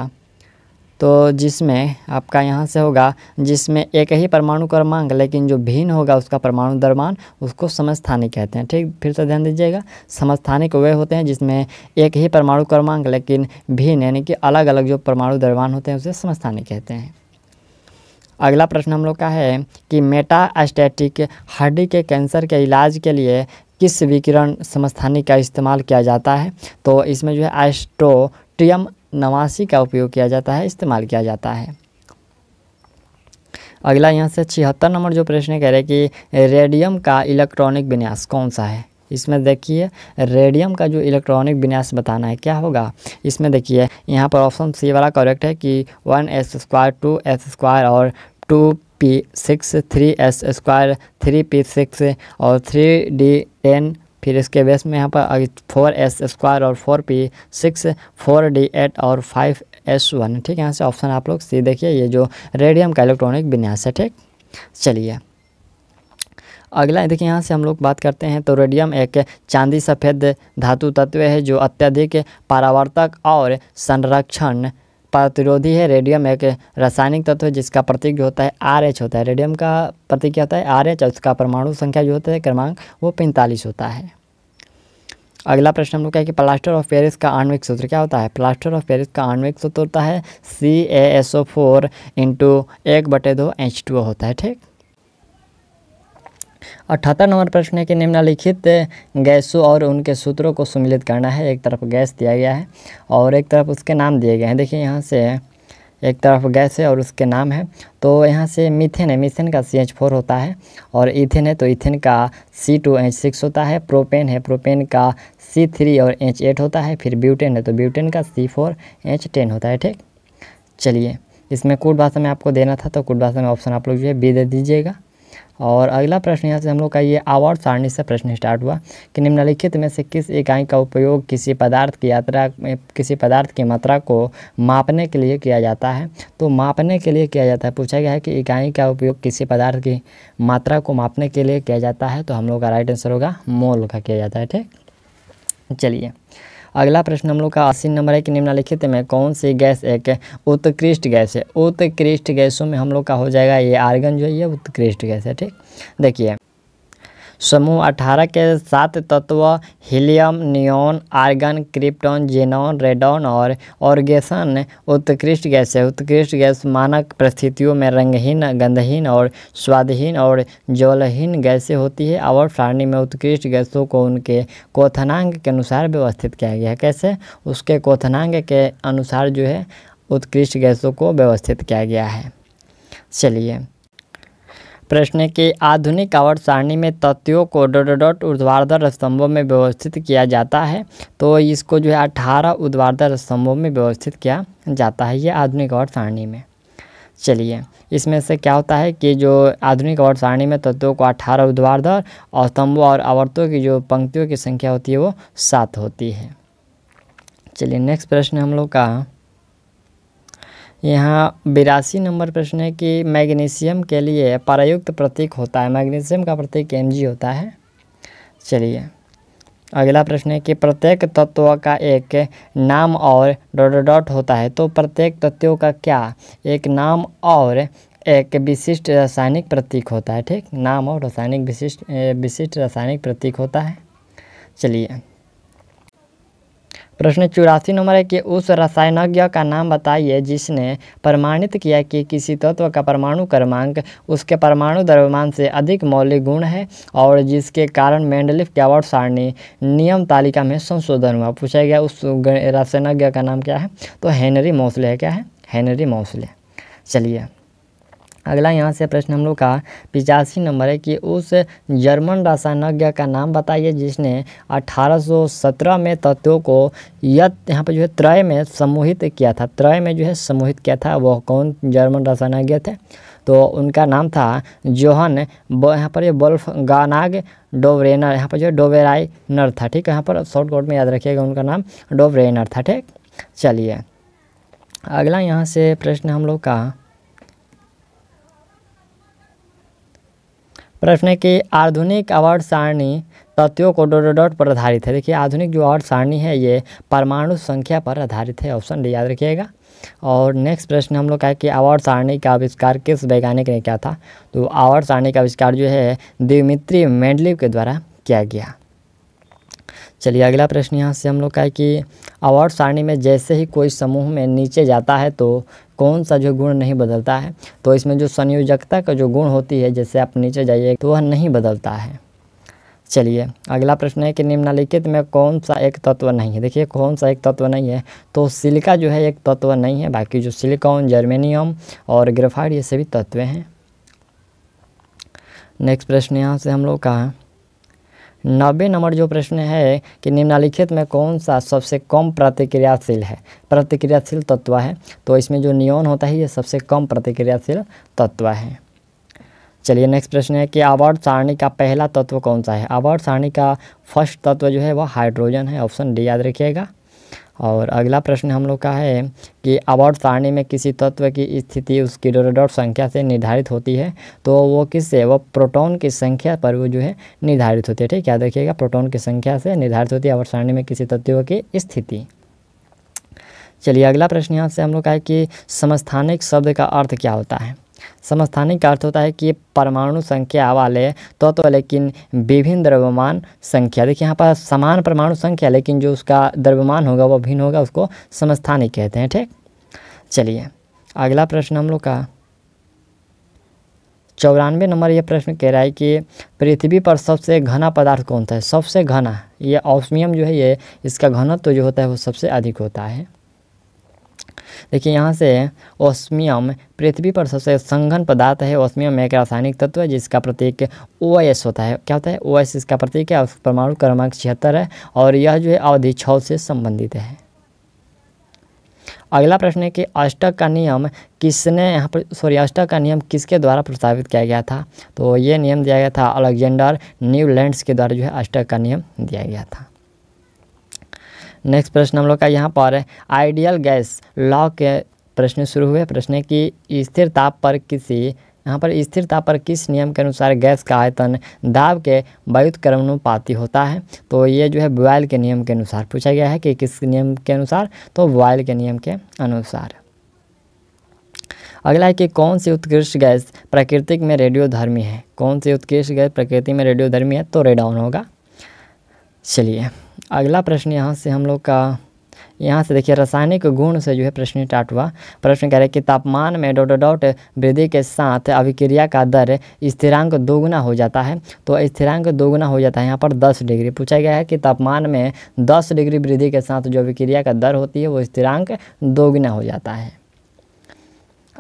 तो जिसमें आपका यहाँ से होगा जिसमें एक ही परमाणु क्रमांक लेकिन जो भिन्न होगा उसका परमाणु दरमान उसको समस्थानिक कहते हैं ठीक फिर से ध्यान दीजिएगा समस्थानिक वे होते हैं जिसमें एक ही परमाणु क्रमांक लेकिन भिन्न यानी कि अलग अलग जो परमाणु दरमान होते हैं उसे समस्थानिक कहते हैं अगला प्रश्न हम लोग का है कि एस्टेटिक हड्डी के कैंसर के इलाज के लिए किस विकिरण समस्थानी का इस्तेमाल किया जाता है तो इसमें जो है एस्ट्रोटियम नवासी का उपयोग किया जाता है इस्तेमाल किया जाता है अगला यहाँ से छिहत्तर नंबर जो प्रश्न कह रहे हैं कि रेडियम का इलेक्ट्रॉनिक विन्यास कौन सा है इसमें देखिए रेडियम का जो इलेक्ट्रॉनिक विन्यास बताना है क्या होगा इसमें देखिए यहाँ पर ऑप्शन सी वाला करेक्ट है कि one S square two S square और two P six three S square three P six और थ्री डी टेन फिर इसके बेस में यहाँ पर आगे फोर एस स्क्वायर और four P six four D eight और फाइव एस वन ठीक है यहाँ से ऑप्शन आप लोग सी देखिए ये जो रेडियम का इलेक्ट्रॉनिक विन्यास है ठीक चलिए अगला देखिए यहाँ से हम लोग बात करते हैं तो रेडियम एक चांदी सफ़ेद धातु तत्व है जो अत्यधिक पारावर्तक और संरक्षण प्रतिरोधी है रेडियम एक रासायनिक तत्व है जिसका प्रतीक जो होता है आर एच होता है रेडियम का प्रतीक क्या होता है आर एच उसका परमाणु संख्या जो होता है क्रमांक वो पैंतालीस होता है अगला प्रश्न हम लोग क्या है कि प्लास्टर ऑफ पेरिस का आणविक सूत्र क्या होता है प्लास्टर ऑफ पेरिस का आणविक सूत्र होता है C A S O four into एक बटे दो एच टू होता है ठीक अठहत्तर नंबर प्रश्न है कि निम्नलिखित गैसों और उनके सूत्रों को सम्मिलित करना है एक तरफ गैस दिया गया है और एक तरफ उसके नाम दिए गए हैं देखिए यहाँ से एक तरफ गैस है और उसके नाम है तो यहाँ से मीथेन है मीथेन का सी एच फोर होता है और इथेन है तो इथेन का सी टू एच सिक्स होता है प्रोपेन है प्रोपेन का सी थ्री और एच एट होता है फिर ब्यूटेन है तो ब्यूटेन का सी फोर एच टेन होता है ठीक चलिए इसमें कूट भाषा में आपको देना था तो कोड भाषा में ऑप्शन आप लोग जो है बी दे दीजिएगा और अगला प्रश्न यहाँ से हम लोग का ये आवर्ट सारणी से प्रश्न स्टार्ट हुआ कि निम्नलिखित में से किस इकाई का उपयोग किसी पदार्थ की यात्रा में किसी पदार्थ की मात्रा को मापने के लिए किया जाता है तो मापने के लिए किया जाता है पूछा गया है कि इकाई का उपयोग किसी पदार्थ की मात्रा को मापने के लिए किया जाता है तो हम लोग का राइट आंसर होगा मोल का किया जाता है ठीक चलिए अगला प्रश्न हम लोग का अस्सी नंबर है कि निम्नलिखित में कौन सी गैस एक उत्कृष्ट गैस है उत्कृष्ट गैसों में हम लोग का हो जाएगा ये आर्गन जो है ये उत्कृष्ट गैस है ठीक देखिए समूह अठारह के सात तत्व helium neon argon krypton xenon radon और ऑर्गेसन उत्कृष्ट गैस है उत्कृष्ट गैस मानक परिस्थितियों में रंगहीन गंधहीन और स्वादहीन और जौलहीन गैसें होती है और सारणी में उत्कृष्ट गैसों को उनके कोथनांग के अनुसार व्यवस्थित किया गया है कैसे उसके कोथनांग के अनुसार जो है उत्कृष्ट गैसों को व्यवस्थित किया गया है चलिए प्रश्न के आधुनिक आवर्त सारणी में तथ्यों को डॉट डॉट ऊर्ध्वाधर स्तंभों में व्यवस्थित किया जाता है तो इसको जो है अठारह ऊर्ध्वाधर स्तंभों में व्यवस्थित किया जाता है ये आधुनिक आवर्त सारणी में चलिए इसमें से क्या होता है कि जो आधुनिक आवर्त सारणी में तत्वों को अठारह उद्वार्धर और स्तंभों और आवर्तों की जो पंक्तियों की संख्या होती है वो सात होती है चलिए नेक्स्ट प्रश्न हम लोग का यहाँ बिरासी नंबर प्रश्न है कि मैग्नीशियम के लिए प्रयुक्त प्रतीक होता है मैग्नीशियम का प्रतीक एम होता है चलिए अगला प्रश्न है कि प्रत्येक तत्व का एक नाम और डॉट डॉट होता है तो प्रत्येक तत्वों का क्या एक नाम और एक विशिष्ट रासायनिक प्रतीक होता है ठीक नाम और रासायनिक विशिष्ट विशिष्ट रासायनिक प्रतीक होता है चलिए प्रश्न चौरासी नंबर है कि उस रसायनज्ञ का नाम बताइए जिसने प्रमाणित किया कि किसी तत्व का परमाणु क्रमांक उसके परमाणु द्रव्यमान से अधिक मौलिक गुण है और जिसके कारण मेंडलिफ की सारणी नियम तालिका में संशोधन हुआ पूछा गया उस रसायनज्ञ का नाम क्या है तो हेनरी मौसले है क्या है हेनरी मौसले चलिए अगला यहाँ से प्रश्न हम लोग का पिचासी नंबर है कि उस जर्मन रसायनज्ञ का नाम बताइए जिसने 1817 में तत्वों को यद यहाँ पर जो है त्रय में समूहित किया था त्रय में जो है समूहित किया था वह कौन जर्मन रसायनज्ञ थे तो उनका नाम था जोहन यहाँ पर ये बल्फ गानाग डोवरेनर यहाँ पर जो है डोवेराइनर था ठीक है यहाँ पर शॉर्टकट में याद रखिएगा उनका नाम डोवरेनर था ठीक चलिए अगला यहाँ से प्रश्न हम लोग का प्रश्न है कि आधुनिक अवार्ड सारणी तथ्यों को डोडो डॉट पर आधारित है देखिए आधुनिक जो अवार्ड सारणी है ये परमाणु संख्या पर आधारित है ऑप्शन डी याद रखिएगा और नेक्स्ट प्रश्न हम लोग का है कि अवार्ड सारणी का आविष्कार किस वैज्ञानिक ने किया था तो अवार्ड सारणी का आविष्कार जो है दिमित्री मेंडलिव के द्वारा किया गया चलिए अगला प्रश्न यहाँ से हम लोग का है कि अवार्ड सारणी में जैसे ही कोई समूह में नीचे जाता है तो कौन सा जो गुण नहीं बदलता है तो इसमें जो संयोजकता का जो गुण होती है जैसे आप नीचे जाइए तो वह नहीं बदलता है चलिए अगला प्रश्न है कि निम्नलिखित में कौन सा एक तत्व नहीं है देखिए कौन सा एक तत्व नहीं है तो सिलिका जो है एक तत्व नहीं है बाकी जो सिलिकॉन जर्मेनियम और ग्रेफाइड ये सभी तत्व हैं नेक्स्ट प्रश्न यहाँ से हम लोग का है नब्बे नंबर जो प्रश्न है कि निम्नलिखित में कौन सा सबसे कम प्रतिक्रियाशील है प्रतिक्रियाशील तत्व है तो इसमें जो नियोन होता है ये सबसे कम प्रतिक्रियाशील तत्व है चलिए नेक्स्ट प्रश्न है कि आवर्त सारणी का पहला तत्व कौन सा है आवर्त सारणी का फर्स्ट तत्व जो है वह हाइड्रोजन है ऑप्शन डी याद रखिएगा और अगला प्रश्न हम लोग का है कि अवार्ड सारणी में किसी तत्व की स्थिति उसकी रोडोडॉट संख्या से निर्धारित होती है तो वो किससे वो प्रोटॉन की संख्या पर वो जो है निर्धारित होती है ठीक है देखिएगा प्रोटॉन की संख्या से निर्धारित होती है अवार्ड सारणी में किसी तत्व की स्थिति चलिए अगला प्रश्न यहाँ से हम लोग का है कि समस्थानिक शब्द का अर्थ क्या होता है समस्थानिक का अर्थ होता है कि ये परमाणु संख्या वाले तो तो लेकिन विभिन्न द्रव्यमान संख्या देखिए यहाँ पर समान परमाणु संख्या लेकिन जो उसका द्रव्यमान होगा वो भिन्न होगा उसको समस्थानिक कहते हैं ठीक चलिए अगला प्रश्न हम लोग का चौरानवे नंबर ये प्रश्न कह रहा है कि पृथ्वी पर सबसे घना पदार्थ कौन सा है सबसे घना ये ऑप्समियम जो है ये इसका घनत्व तो जो होता है वो सबसे अधिक होता है देखिए यहाँ से ओस्मियम पृथ्वी पर सबसे संघन पदार्थ है ओस्मियम एक रासायनिक तत्व है जिसका प्रतीक ओ होता है क्या होता है ओ इसका प्रतीक है परमाणु क्रमांक छिहत्तर है और यह जो है अवधि छः से संबंधित है अगला प्रश्न है कि अष्टक का नियम किसने यहाँ पर सॉरी अष्टक का नियम किसके द्वारा प्रस्तावित किया गया था तो ये नियम दिया गया था अलेक्जेंडर न्यूलैंड्स के द्वारा जो है अष्टक का नियम दिया गया था नेक्स्ट प्रश्न हम लोग का यहाँ पर है आइडियल गैस लॉ के प्रश्न शुरू हुए प्रश्न की स्थिर ताप पर किसी यहाँ पर स्थिर ताप पर किस नियम के अनुसार गैस का आयतन दाब के व्युतक्रमानुपाती होता है तो ये जो है बॉयल के नियम के अनुसार पूछा गया है कि किस नियम के अनुसार तो बॉयल के नियम के अनुसार अगला है कि कौन सी उत्कृष्ट गैस प्राकृतिक में रेडियोधर्मी है कौन सी उत्कृष्ट गैस प्रकृति में रेडियोधर्मी है तो रेडाउन होगा चलिए अगला प्रश्न यहाँ से हम लोग का यहाँ से देखिए रासायनिक गुण से जो है प्रश्न टाट हुआ प्रश्न कह रहे हैं कि तापमान में डॉट डॉट वृद्धि के साथ अभिक्रिया का दर स्थिरांक दोगुना हो जाता है तो स्थिरांक दोगुना हो जाता है यहाँ पर 10 डिग्री पूछा गया है कि तापमान में 10 डिग्री वृद्धि के साथ जो अभिक्रिया का दर होती है वो स्थिरांक दोगुना हो जाता है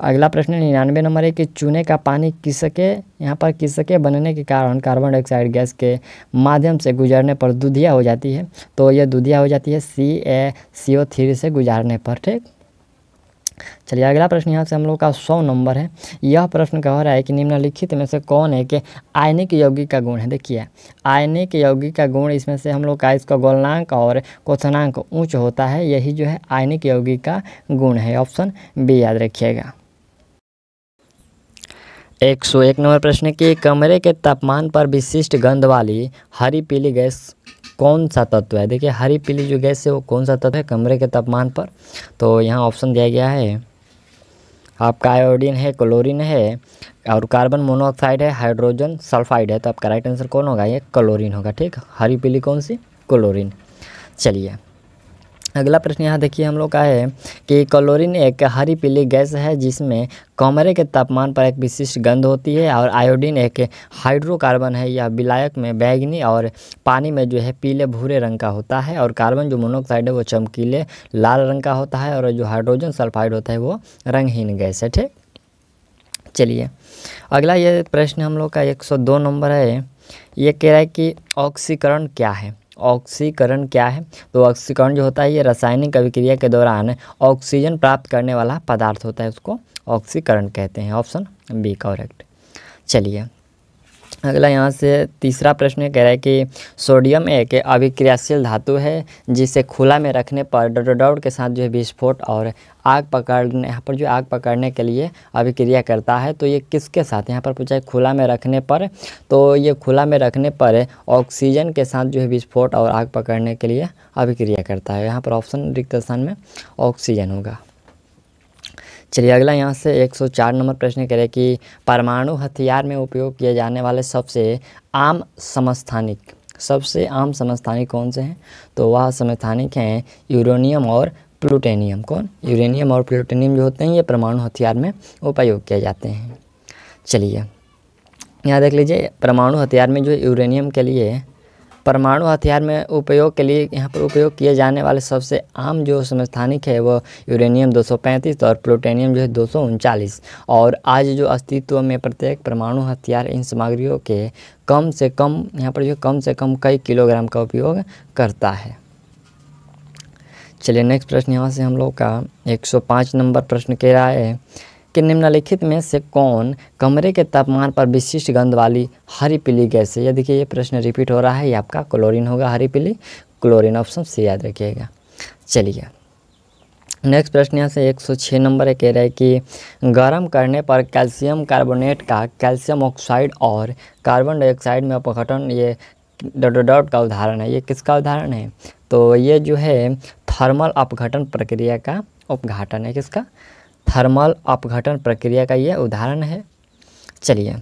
अगला प्रश्न निन्यानवे नंबर है कि चूने का पानी किसके यहाँ पर किसके बनने के कारण कार्बन डाइऑक्साइड गैस के माध्यम से गुजरने पर दुधिया हो जाती है तो यह दुधिया हो जाती है सी ए सी ओ थ्री से गुजारने पर ठीक चलिए अगला प्रश्न यहाँ से हम लोग का सौ नंबर है यह प्रश्न कह रहा है कि निम्नलिखित में से कौन है कि आयनिक यौगिक का गुण है देखिए आयनिक यौगिक का गुण इसमें से हम लोग का इसका गोलनांक और क्वनांक ऊंच होता है यही जो है आयनिक यौगिक का गुण है ऑप्शन बी याद रखिएगा एक सौ एक नंबर प्रश्न की कि कमरे के तापमान पर विशिष्ट गंध वाली हरी पीली गैस कौन सा तत्व है देखिए हरी पीली जो गैस है वो कौन सा तत्व है कमरे के तापमान पर तो यहाँ ऑप्शन दिया गया है आपका आयोडीन है क्लोरीन है और कार्बन मोनोऑक्साइड है हाइड्रोजन सल्फाइड है तो आपका राइट आंसर कौन होगा ये क्लोरीन होगा ठीक हरी पीली कौन सी क्लोरीन चलिए अगला प्रश्न यहाँ देखिए हम लोग का है कि क्लोरीन एक हरी पीली गैस है जिसमें कमरे के तापमान पर एक विशिष्ट गंध होती है और आयोडीन एक हाइड्रोकार्बन है यह विलायक में बैगनी और पानी में जो है पीले भूरे रंग का होता है और कार्बन जो मोनोक्साइड है वो चमकीले लाल रंग का होता है और जो हाइड्रोजन सल्फाइड होता है वो रंगहीन गैस है ठीक चलिए अगला ये प्रश्न हम लोग का एक नंबर है ये कह रहा है कि ऑक्सीकरण क्या है ऑक्सीकरण क्या है तो ऑक्सीकरण जो होता है ये रासायनिक अभिक्रिया के दौरान ऑक्सीजन प्राप्त करने वाला पदार्थ होता है उसको ऑक्सीकरण कहते हैं ऑप्शन बी करेक्ट चलिए अगला यहाँ से तीसरा प्रश्न कह रहा है कि सोडियम एक अभिक्रियाशील धातु है जिसे खुला में रखने पर डोडोडोड के साथ जो है विस्फोट और आग पकड़ने यहाँ पर जो आग पकड़ने के लिए अभिक्रिया करता है तो ये किसके साथ यहाँ पर पूछा है खुला में रखने पर तो ये खुला में रखने पर ऑक्सीजन के साथ जो है विस्फोट और आग पकड़ने के लिए अभिक्रिया करता है यहाँ पर ऑप्शन रिक्त स्थान में ऑक्सीजन होगा चलिए अगला यहाँ से 104 नंबर प्रश्न करें कि परमाणु हथियार में उपयोग किए जाने वाले सबसे आम समस्थानिक सबसे आम समस्थानिक कौन से हैं तो वह समस्थानिक हैं यूरेनियम और प्लूटेनियम कौन यूरेनियम और प्लूटेनियम जो होते हैं ये परमाणु हथियार में उपयोग किए जाते हैं चलिए यहाँ देख लीजिए परमाणु हथियार में जो यूरेनियम के लिए परमाणु हथियार में उपयोग के लिए यहाँ पर उपयोग किए जाने वाले सबसे आम जो संस्थानिक है वह यूरेनियम 235 और प्लूटेनियम जो है दो और आज जो अस्तित्व में प्रत्येक परमाणु हथियार इन सामग्रियों के कम से कम यहाँ पर जो कम से कम कई किलोग्राम का उपयोग करता है चलिए नेक्स्ट प्रश्न यहाँ से हम लोग का 105 नंबर प्रश्न कह रहा है कि निम्नलिखित में से कौन कमरे के तापमान पर विशिष्ट गंध वाली हरी पीली गैस है यह देखिए ये प्रश्न रिपीट हो रहा है ये आपका क्लोरीन होगा हरी पीली क्लोरीन ऑप्शन से याद रखिएगा चलिए नेक्स्ट प्रश्न यहाँ से 106 नंबर है कह रहे हैं कि गर्म करने पर कैल्शियम कार्बोनेट का कैल्शियम ऑक्साइड और कार्बन डाइऑक्साइड में अपघटन ये डॉट का उदाहरण है ये किसका उदाहरण है तो ये जो है थर्मल अपघटन प्रक्रिया का उपघाटन है किसका थर्मल अपघटन प्रक्रिया का ये उदाहरण है चलिए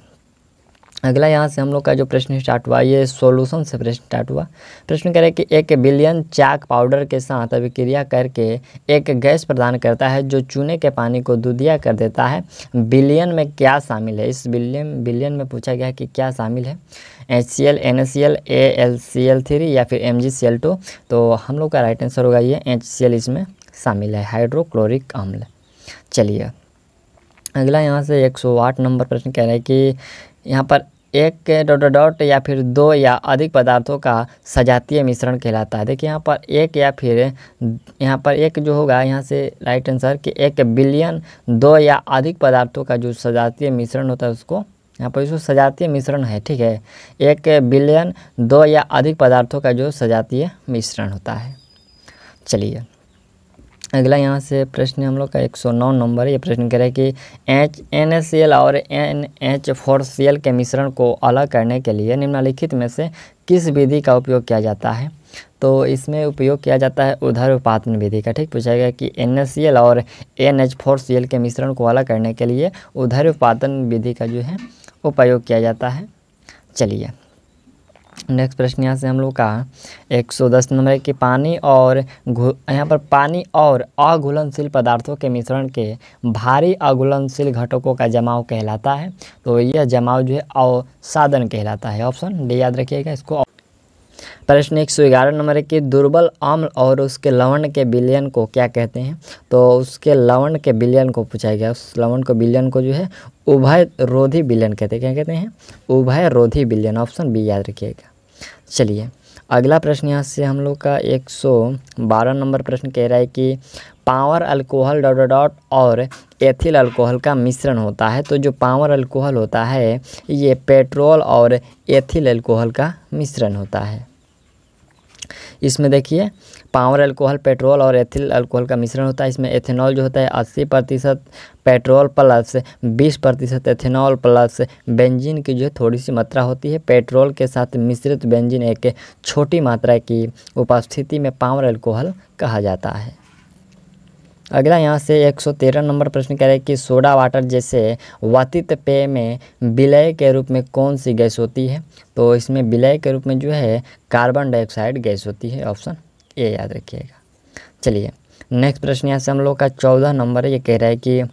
अगला यहाँ से हम लोग का जो प्रश्न स्टार्ट हुआ ये सॉल्यूशन से प्रश्न स्टार्ट हुआ प्रश्न करें कि एक बिलियन चाक पाउडर के साथ अभिक्रिया करके एक गैस प्रदान करता है जो चूने के पानी को दुधिया कर देता है बिलियन में क्या शामिल है इस बिलियन बिलियन में पूछा गया है कि क्या शामिल है H C L N S C L A L C L three या फिर M G C L two तो हम लोग का राइट आंसर होगा ये एच सी एल इसमें शामिल है हाइड्रोक्लोरिक अम्ल चलिए अगला यहाँ से एक सौ आठ नंबर प्रश्न कह रहे हैं कि यहाँ पर एक डॉट डॉट या फिर दो या अधिक पदार्थों का सजातीय मिश्रण कहलाता है देखिए यहाँ पर एक या फिर यहाँ पर एक जो होगा यहाँ से राइट आंसर कि एक बिलियन दो या अधिक पदार्थों का जो सजातीय मिश्रण होता है उसको यहाँ पर इसको सजातीय मिश्रण है ठीक है एक बिलियन दो या अधिक पदार्थों का जो सजातीय मिश्रण होता है चलिए अगला यहाँ से प्रश्न हम लोग का 109 नंबर ये प्रश्न कह रहा है कि H N S C L और N H four C L के मिश्रण को अलग करने के लिए निम्नलिखित में से किस विधि का उपयोग किया जाता है तो इसमें उपयोग किया जाता है उधर उपातन विधि का ठीक पूछा गया कि एन एस सी एल और N H four C L के मिश्रण को अलग करने के लिए उधर उपातन विधि का जो है उपयोग किया जाता है चलिए नेक्स्ट प्रश्न यहाँ से हम लोग का एक सौ दस नंबर है कि पानी और यहाँ पर पानी और अघुलनशील पदार्थों के मिश्रण के भारी अघुलनशील घटकों का जमाव कहलाता है तो यह जमाव जो है अवसादन कहलाता है ऑप्शन डी याद रखिएगा इसको प्रश्न एक सौ ग्यारह नंबर है कि दुर्बल अम्ल और उसके लवण के बिलियन को क्या कहते हैं तो उसके लवण के बिलियन को पूछा गया उस लवण को बिलियन को जो है उभय रोधी बिलियन कहते हैं क्या कहते हैं उभय रोधी बिलियन ऑप्शन बी याद रखिएगा चलिए अगला प्रश्न यहाँ से हम लोग का 112 नंबर प्रश्न कह रहा है कि पावर अल्कोहल डॉट डॉट और एथिल अल्कोहल का मिश्रण होता है तो जो पावर अल्कोहल होता है ये पेट्रोल और एथिल अल्कोहल का मिश्रण होता है इसमें देखिए पावर अल्कोहल पेट्रोल और एथिल अल्कोहल का मिश्रण होता है इसमें एथेनॉल जो होता है अस्सी प्रतिशत पेट्रोल प्लस बीस प्रतिशत एथेनॉल प्लस बेंजीन की जो है थोड़ी सी मात्रा होती है पेट्रोल के साथ मिश्रित बेंजीन एक छोटी मात्रा की उपस्थिति में पावर अल्कोहल कहा जाता है अगला यहाँ से 113 नंबर प्रश्न कह रहे हैं कि सोडा वाटर जैसे वातित पेय में विलय के रूप में कौन सी गैस होती है तो इसमें विलय के रूप में जो है कार्बन डाइऑक्साइड गैस होती है ऑप्शन ये याद रखिएगा चलिए नेक्स्ट प्रश्न यहाँ से हम लोग का चौदह नंबर है ये कह रहा है कि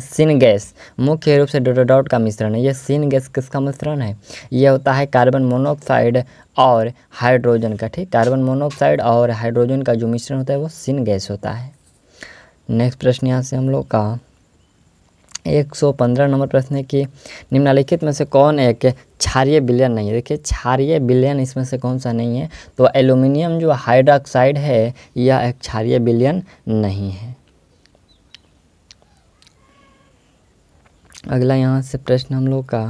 सिन गैस मुख्य रूप से डोडोडाउट का मिश्रण है यह सिन गैस किसका मिश्रण है यह होता है कार्बन मोनोऑक्साइड और हाइड्रोजन का ठीक कार्बन मोनोऑक्साइड और हाइड्रोजन का जो मिश्रण होता है वो सिन गैस होता है नेक्स्ट प्रश्न यहाँ से हम लोग का एक सौ पंद्रह नंबर प्रश्न है कि निम्नलिखित में से कौन एक क्षारीय विलयन नहीं है देखिए क्षारीय विलयन इसमें से कौन सा नहीं है तो एल्यूमिनियम जो हाइड्रोक्साइड है यह एक क्षारीय विलयन नहीं है अगला यहाँ से प्रश्न हम लोग का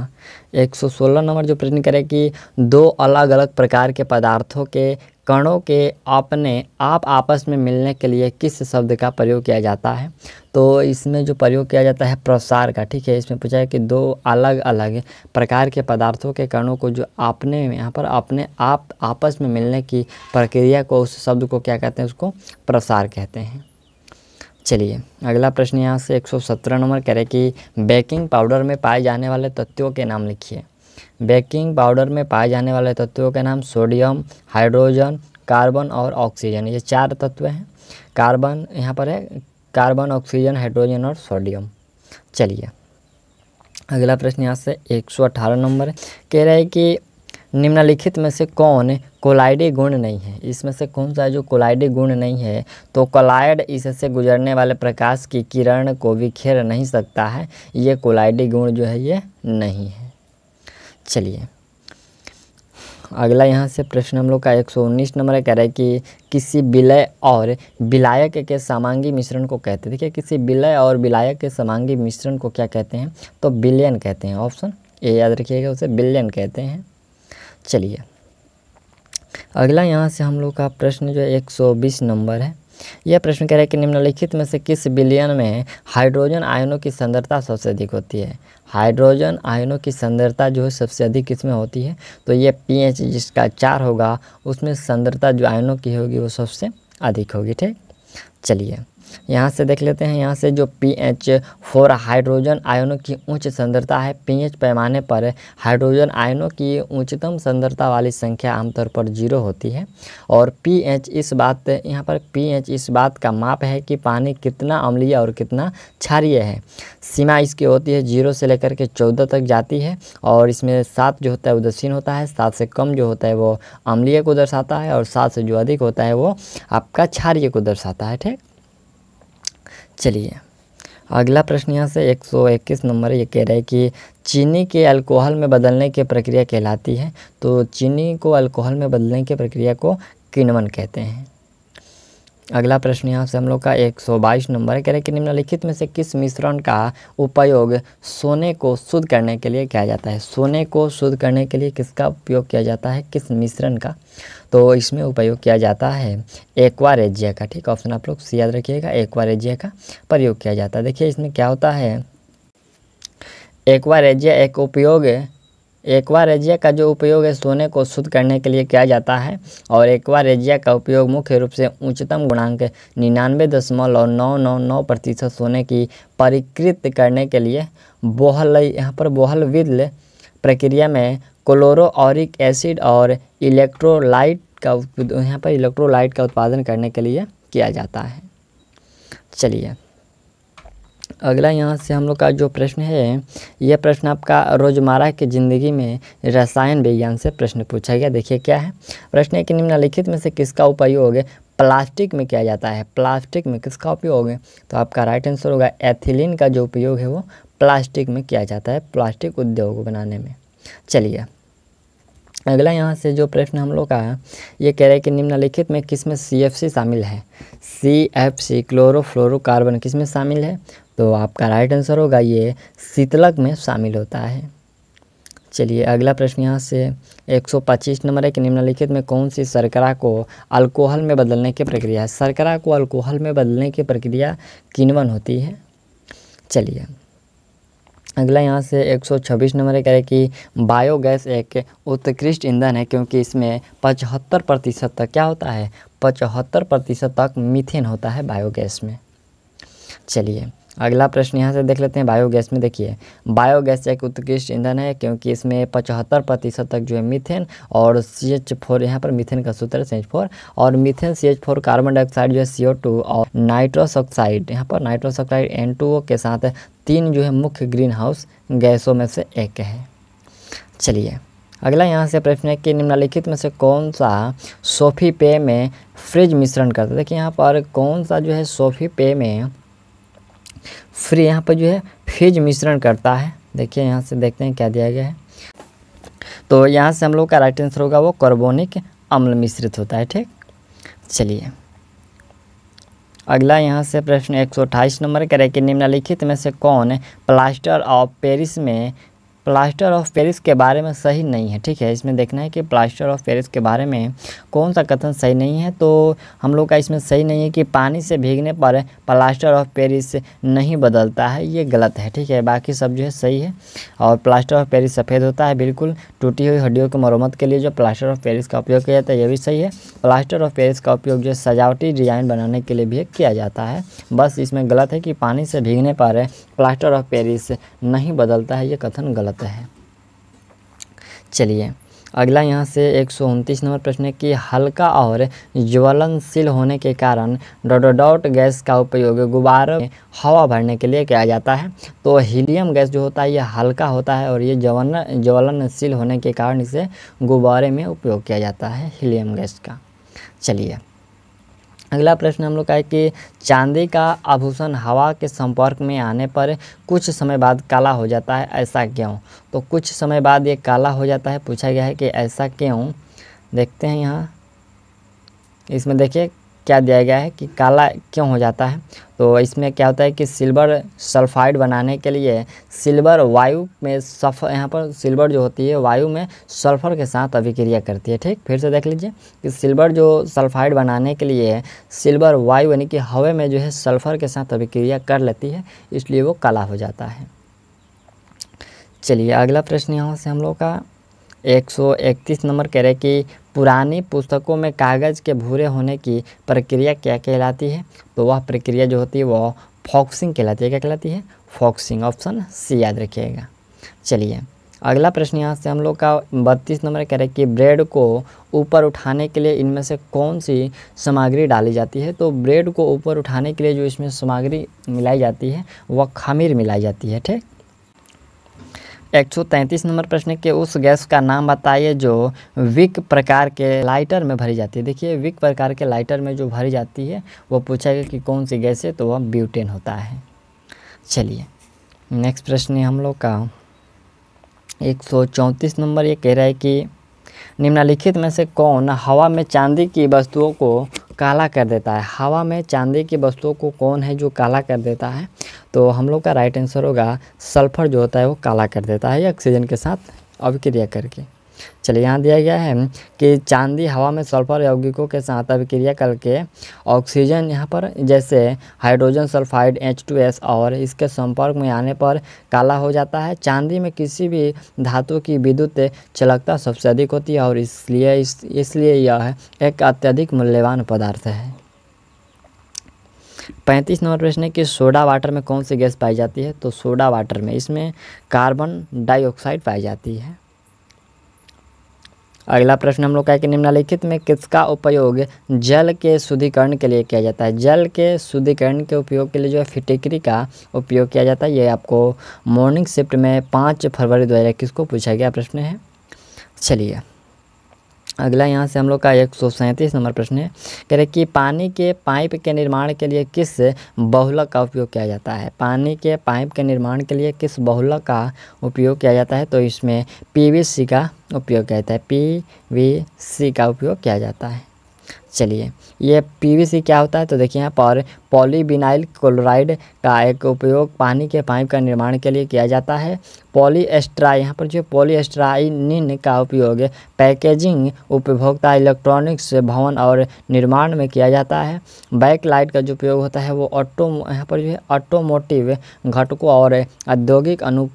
116 नंबर जो प्रश्न करे कि दो अलग अलग प्रकार के पदार्थों के कणों के अपने आप आपस में मिलने के लिए किस शब्द का प्रयोग किया जाता है तो इसमें जो प्रयोग किया जाता है प्रसार का ठीक है इसमें पूछा है कि दो अलग अलग प्रकार के पदार्थों के कणों को जो अपने यहाँ पर अपने आप आपस में मिलने की प्रक्रिया को उस शब्द को क्या कहते हैं उसको प्रसार कहते हैं चलिए अगला प्रश्न यहाँ से 117 नंबर करें कि बेकिंग पाउडर में पाए जाने वाले तत्वों के नाम लिखिए बेकिंग पाउडर में पाए जाने वाले तत्वों के नाम सोडियम हाइड्रोजन कार्बन और ऑक्सीजन ये चार तत्व हैं कार्बन यहाँ पर है कार्बन ऑक्सीजन हाइड्रोजन और सोडियम चलिए अगला प्रश्न यहाँ से एक सौ अठारह नंबर कह रहे हैं कि निम्नलिखित में से कौन कोलाइडी गुण नहीं है इसमें से कौन सा जो कोलाइडी गुण नहीं है तो कोलाइड इससे गुजरने वाले प्रकाश की किरण को विखेर नहीं सकता है ये कोलाइडी गुण जो है ये नहीं है चलिए अगला यहाँ से प्रश्न हम लोग का 119 नंबर कह रहा है कि किसी विलय और विलायक के समांगी मिश्रण को कहते हैं देखिए किसी विलय और विलायक के समांगी मिश्रण को क्या कहते हैं तो बिलियन कहते हैं ऑप्शन ए याद रखिएगा उसे बिलियन कहते हैं चलिए अगला यहाँ से हम लोग का प्रश्न जो 120 नंबर है यह प्रश्न कह रहा है कि निम्नलिखित में से किस बिलियन में हाइड्रोजन आयनों की सुंदरता सबसे अधिक होती है हाइड्रोजन आयनों की सुंदरता जो है सबसे अधिक किसमें होती है तो ये पीएच जिसका चार होगा उसमें सुंदरता जो आयनों की होगी वो सबसे अधिक होगी ठीक चलिए यहाँ से देख लेते हैं यहाँ से जो पी एच फोर हाइड्रोजन आयनों की उच्च सुंदरता है पी एच पैमाने पर हाइड्रोजन आयनों की उच्चतम सुंदरता वाली संख्या आमतौर पर जीरो होती है और पी एच इस बात यहाँ पर पी एच इस बात का माप है कि पानी कितना अम्लीय और कितना क्षारीय है सीमा इसकी होती है जीरो से लेकर के चौदह तक जाती है और इसमें सात जो होता है उदासीन होता है सात से कम जो होता है वो अम्लीय को दर्शाता है और सात से जो अधिक होता है वो आपका क्षारिय को दर्शाता है ठीक चलिए अगला प्रश्न यहाँ से 121 नंबर ये कह रहा है कि चीनी के अल्कोहल में बदलने की प्रक्रिया कहलाती है तो चीनी को अल्कोहल में बदलने की प्रक्रिया को किनवन कहते हैं अगला प्रश्न यहाँ से हम लोग का एक सौ बाईस नंबर है कह रहे कि निम्नलिखित में से किस मिश्रण का उपयोग सोने को शुद्ध करने के लिए किया जाता है सोने को शुद्ध करने के लिए किसका उपयोग किया जाता है किस मिश्रण का तो इसमें उपयोग किया जाता है एक्वा रेजिया का ठीक ऑप्शन आप लोग याद रखिएगा एक्वा रेजिया का प्रयोग किया जाता है देखिए इसमें क्या होता है एक्वा रेजिया एक उपयोग एक्वारेजिया का जो उपयोग है सोने को शुद्ध करने के लिए किया जाता है और एक्वारेजिया का उपयोग मुख्य रूप से उच्चतम गुणांक निन्यानवे दशमलव नौ नौ नौ प्रतिशत सोने की परिकृत करने के लिए बोहल यहाँ पर बोहल विदल प्रक्रिया में क्लोरोरिक एसिड और इलेक्ट्रोलाइट का यहाँ पर इलेक्ट्रोलाइट का उत्पादन करने के लिए किया जाता है चलिए अगला यहाँ से हम लोग का जो प्रश्न है यह प्रश्न आपका रोजमर्रा की ज़िंदगी में रसायन विज्ञान से प्रश्न पूछा गया देखिए क्या है प्रश्न है कि निम्नलिखित में से किसका उपयोग प्लास्टिक में किया जाता है प्लास्टिक में किसका उपयोग है तो आपका राइट आंसर होगा एथिलीन का जो उपयोग है वो प्लास्टिक में किया जाता है प्लास्टिक उद्योग बनाने में चलिए अगला यहाँ से जो प्रश्न हम लोग का है ये कह रहे हैं कि निम्नलिखित में किस में सी शामिल है सी एफ सी क्लोरोफ्लोरोकार्बन किस में शामिल है तो आपका राइट आंसर होगा ये शीतलक में शामिल होता है चलिए अगला प्रश्न यहाँ से 125 नंबर है कि निम्नलिखित में कौन सी शर्करा को अल्कोहल में बदलने की प्रक्रिया है शर्करा को अल्कोहल में बदलने की प्रक्रिया किनवन होती है चलिए अगला यहाँ से 126 नंबर कह रहे कि बायोगैस एक उत्कृष्ट ईंधन है क्योंकि इसमें पचहत्तर प्रतिशत तक क्या होता है पचहत्तर प्रतिशत तक मिथेन होता है बायोगैस में चलिए अगला प्रश्न यहाँ से देख लेते हैं बायोगैस में देखिए बायोगैस एक उत्कृष्ट ईंधन है क्योंकि इसमें पचहत्तर प्रतिशत तक जो है मीथेन और सी एच फोर यहाँ पर मीथेन का सूत्र सी एच फोर और methane C H four carbon dioxide जो है सी ओ टू और नाइट्रोस ऑक्साइड यहाँ पर nitrous oxide N two O के साथ तीन जो है मुख्य ग्रीन हाउस गैसों में से एक है चलिए अगला यहाँ से प्रश्न है कि निम्नलिखित में से कौन सा सोफी पेय में फ्रिज मिश्रण करता है देखिए यहाँ पर कौन सा जो है सोफी पेय में फिर यहाँ पर जो है फेज मिश्रण करता है देखिए यहाँ से देखते हैं क्या दिया गया है तो यहाँ से हम लोग का राइट आंसर होगा वो कार्बोनिक अम्ल मिश्रित होता है ठीक चलिए अगला यहाँ से प्रश्न 128 नंबर करें कि निम्नलिखित में से कौन प्लास्टर ऑफ पेरिस में प्लास्टर ऑफ पेरिस के बारे में सही नहीं है ठीक है इसमें देखना है कि प्लास्टर ऑफ पेरिस के बारे में कौन सा कथन सही नहीं है तो हम लोग का इसमें सही नहीं है कि पानी से भीगने पर प्लास्टर ऑफ पेरिस नहीं बदलता है ये गलत है ठीक है बाकी सब जो है सही है और प्लास्टर ऑफ पेरिस सफ़ेद होता है बिल्कुल टूटी हुई हड्डियों की मरम्मत के लिए जो प्लास्टर ऑफ पेरिस का उपयोग किया जाता है ये भी सही है प्लास्टर ऑफ पेरिस का उपयोग जो सजावटी डिजाइन बनाने के लिए भी किया जाता है बस इसमें गलत है कि पानी से भीगने पर प्लास्टर ऑफ पेरिस नहीं बदलता है ये कथन गलत जाता है चलिए अगला यहाँ से एक नंबर प्रश्न है कि हल्का और ज्वलनशील होने के कारण डोडोडॉट गैस का उपयोग गुब्बारों में हवा भरने के लिए किया जाता है तो हीलियम गैस जो होता है ये हल्का होता है और ये ज्वलन ज्वलनशील होने के कारण इसे गुब्बारे में उपयोग किया जाता है हीलियम गैस का चलिए अगला प्रश्न हम लोग का है कि चांदी का आभूषण हवा के संपर्क में आने पर कुछ समय बाद काला हो जाता है ऐसा क्यों तो कुछ समय बाद ये काला हो जाता है पूछा गया है कि ऐसा क्यों देखते हैं यहाँ इसमें देखिए क्या दिया गया है कि काला क्यों हो जाता है तो इसमें क्या होता है कि सिल्वर सल्फाइड बनाने के लिए सिल्वर वायु में सफ यहाँ पर सिल्वर जो होती है वायु में सल्फर के साथ अभिक्रिया करती है ठीक फिर से देख लीजिए कि सिल्वर जो सल्फाइड बनाने के लिए सिल्वर वायु यानी कि हवा में जो है सल्फर के साथ अभिक्रिया कर लेती है इसलिए वो काला हो जाता है चलिए अगला प्रश्न यहाँ से हम लोग का एक नंबर कह रहे कि पुरानी पुस्तकों में कागज़ के भूरे होने की प्रक्रिया क्या कहलाती है तो वह प्रक्रिया जो होती है वह फॉक्सिंग कहलाती है क्या कहलाती है फॉक्सिंग ऑप्शन सी याद रखिएगा चलिए अगला प्रश्न यहाँ से हम लोग का बत्तीस नंबर कह रहे कि ब्रेड को ऊपर उठाने के लिए इनमें से कौन सी सामग्री डाली जाती है तो ब्रेड को ऊपर उठाने के लिए जो इसमें सामग्री मिलाई जाती है वह खमीर मिलाई जाती है ठीक 133 नंबर प्रश्न के उस गैस का नाम बताइए जो विक प्रकार के लाइटर में भरी जाती है देखिए विक प्रकार के लाइटर में जो भरी जाती है वो पूछा गया कि कौन सी गैस है तो वह ब्यूटेन होता है चलिए नेक्स्ट प्रश्न हम लोग का एक सौ चौंतीस नंबर ये कह रहा है कि निम्नलिखित में से कौन हवा में चांदी की वस्तुओं को काला कर देता है हवा में चांदी की वस्तुओं को कौन है जो काला कर देता है तो हम लोग का राइट आंसर होगा सल्फर जो होता है वो काला कर देता है ऑक्सीजन के साथ अभिक्रिया करके चलिए यहाँ दिया गया है कि चांदी हवा में सल्फर यौगिकों के साथ अभिक्रिया करके ऑक्सीजन यहाँ पर जैसे हाइड्रोजन सल्फाइड H2S और इसके संपर्क में आने पर काला हो जाता है चांदी में किसी भी धातु की विद्युत चलकता सबसे अधिक होती है और इसलिए इस, इसलिए यह एक अत्यधिक मूल्यवान पदार्थ है पैंतीस नंबर प्रश्न है कि सोडा वाटर में कौन सी गैस पाई जाती है तो सोडा वाटर में इसमें कार्बन डाइऑक्साइड पाई जाती है अगला प्रश्न हम लोग का है कि निम्नलिखित में किसका उपयोग जल के शुद्धिकरण के लिए किया जाता है जल के शुद्धिकरण के उपयोग के लिए जो है फिटिकरी का उपयोग किया जाता है ये आपको मॉर्निंग शिफ्ट में पाँच फरवरी दो हज़ार इक्कीस को पूछा गया प्रश्न है चलिए अगला यहाँ से हम लोग का एक सौ सैंतीस नंबर प्रश्न है कह रहे कि पानी के पाइप के निर्माण के लिए किस बहुलक का उपयोग किया जाता है पानी के पाइप के निर्माण के लिए किस बहुलक का उपयोग किया जाता है तो इसमें पीवीसी का उपयोग किया जाता है पीवीसी का उपयोग किया जाता है चलिए ये पीवीसी क्या होता है तो देखिए यहाँ पर पॉलीबिनाइल क्लोराइड का एक उपयोग पानी के पाइप का निर्माण के लिए किया जाता है पॉलीएस्ट्रा यहाँ पर जो पॉलीएस्ट्राइनिन का उपयोग पैकेजिंग उपभोक्ता इलेक्ट्रॉनिक्स भवन और निर्माण में किया जाता है बैकलाइट का जो उपयोग होता है वो ऑटो यहाँ पर जो है ऑटोमोटिव घटकों और औद्योगिक अनु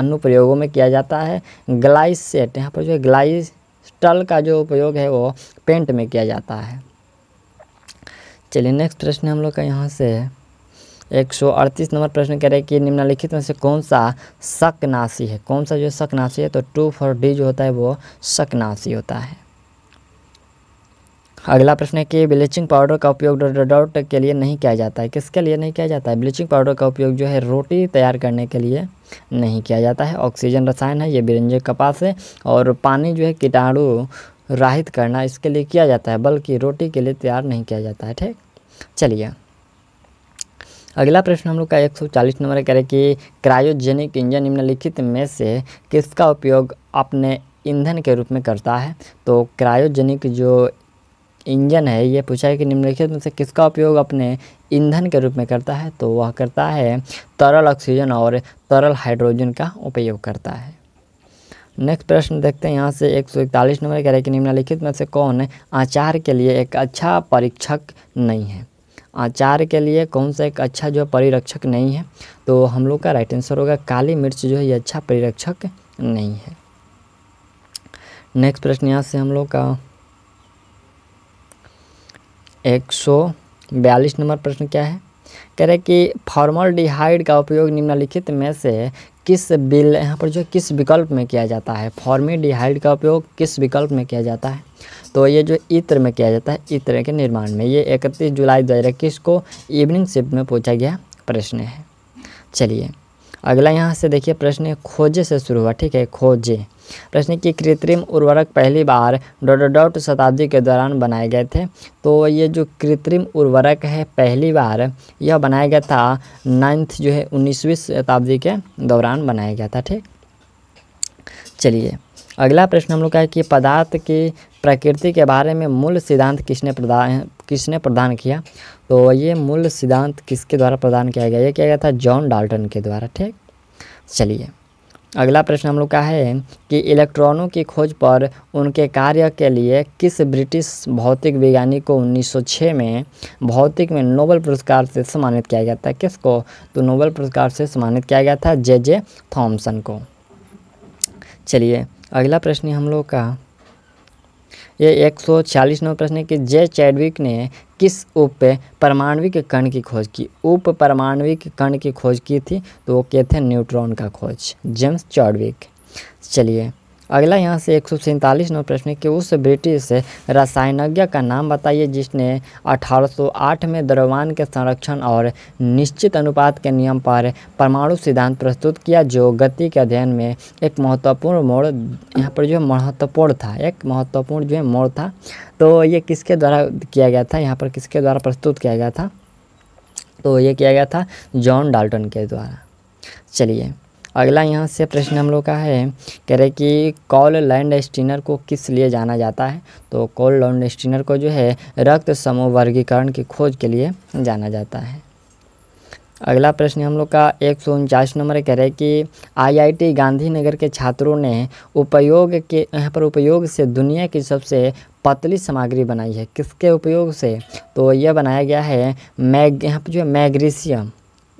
अनुप्रयोगों में किया जाता है ग्लाइसेट यहाँ पर जो है ग्लाइस स्टल का जो उपयोग है वो पेंट में किया जाता है चलिए नेक्स्ट प्रश्न हम लोग का यहाँ से एक सौ अड़तीस नंबर प्रश्न कह रहे हैं कि निम्नलिखित में से कौन सा शकनाशी है कौन सा जो शकनाशी है तो टू फॉर डी जो होता है वो शकनाशी होता है अगला प्रश्न है कि ब्लीचिंग पाउडर का उपयोग डॉट के लिए नहीं किया जाता है किसके लिए नहीं किया जाता है ब्लीचिंग पाउडर का उपयोग जो है रोटी तैयार करने के लिए नहीं किया जाता है ऑक्सीजन रसायन है ये बिरंजे कपास है और पानी जो है कीटाणु राहित करना इसके लिए किया जाता है बल्कि रोटी के लिए तैयार नहीं किया जाता है ठीक चलिए अगला प्रश्न हम लोग का 140 नंबर करें कि क्रायोजेनिक इंजन निम्नलिखित में से किसका उपयोग अपने ईंधन के रूप में करता है तो क्रायोजेनिक जो इंजन है ये पूछा है कि निम्नलिखित में से किसका उपयोग अपने ईंधन के रूप में करता है तो वह करता है तरल ऑक्सीजन और तरल हाइड्रोजन का उपयोग करता है नेक्स्ट प्रश्न देखते हैं यहाँ से एक सौ इकतालीस नंबर कह रहे कि निम्नलिखित में से कौन आचार के लिए एक अच्छा परीक्षक नहीं है आचार के लिए कौन सा एक अच्छा जो परिरक्षक नहीं है तो हम लोग का राइट आंसर होगा काली मिर्च जो है ये अच्छा परिरक्षक नहीं है नेक्स्ट प्रश्न यहाँ से हम लोग का एक सौ बयालीस नंबर प्रश्न क्या है कह रहे कि फॉर्मल का उपयोग निम्नलिखित में से किस बिल यहाँ पर जो किस विकल्प में किया जाता है फॉर्मेडिहाइड का उपयोग किस विकल्प में किया जाता है तो ये जो इत्र में किया जाता है इत्र के निर्माण में ये इकतीस जुलाई दो को इवनिंग शिफ्ट में पूछा गया प्रश्न है चलिए अगला यहाँ से देखिए प्रश्न खोजे से शुरू हुआ ठीक है खोजे प्रश्न की कृत्रिम उर्वरक पहली बार डॉट डॉट शताब्दी के दौरान बनाए गए थे तो ये जो कृत्रिम उर्वरक है पहली बार यह बनाया गया था नाइन्थ जो है उन्नीसवीं शताब्दी के दौरान बनाया गया था ठीक चलिए अगला प्रश्न हम लोग का है कि पदार्थ की प्रकृति के बारे में मूल सिद्धांत किसने प्रदान किसने प्रदान किया तो ये मूल सिद्धांत किसके द्वारा प्रदान किया गया ये किया गया था जॉन डाल्टन के द्वारा ठीक चलिए अगला प्रश्न हम लोग का है कि इलेक्ट्रॉनों की खोज पर उनके कार्य के लिए किस ब्रिटिश भौतिक वैज्ञानिक को 1906 में भौतिक में नोबल पुरस्कार से सम्मानित किया गया था किसको तो नोबल पुरस्कार से सम्मानित किया गया था जे जे थॉम्सन को चलिए अगला प्रश्न हम लोग का ये 140 नंबर प्रश्न है कि जे चैडविक ने किस उप परमाणविक कण की खोज की उप परमाणविक कण की खोज की थी तो वो कहते थे न्यूट्रॉन का खोज जेम्स चौडविक चलिए अगला यहाँ से एक सौ सैंतालीस नंबर प्रश्न कि उस ब्रिटिश रसायनज्ञ का नाम बताइए जिसने 1808 में द्रव्यमान के संरक्षण और निश्चित अनुपात के नियम पर परमाणु सिद्धांत प्रस्तुत किया जो गति के अध्ययन में एक महत्वपूर्ण मोड़ यहाँ पर जो है महत्वपूर्ण था एक महत्वपूर्ण जो है मोड़ था तो ये किसके द्वारा किया गया था यहाँ पर किसके द्वारा प्रस्तुत किया गया था तो ये किया गया था जॉन डाल्टन के द्वारा चलिए अगला यहाँ से प्रश्न हम लोग का है कह रहे कि कॉल लैंड स्टीनर को किस लिए जाना जाता है तो कॉल लैंड स्टीनर को जो है रक्त समूह वर्गीकरण की खोज के लिए जाना जाता है अगला प्रश्न हम लोग का एक सौ उनचास नंबर कह रहे कि आईआईटी गांधीनगर के छात्रों ने उपयोग के यहाँ पर उपयोग से दुनिया की सबसे पतली सामग्री बनाई है किसके उपयोग से तो यह बनाया गया है मैग यहाँ पर जो है मैग्रीशियम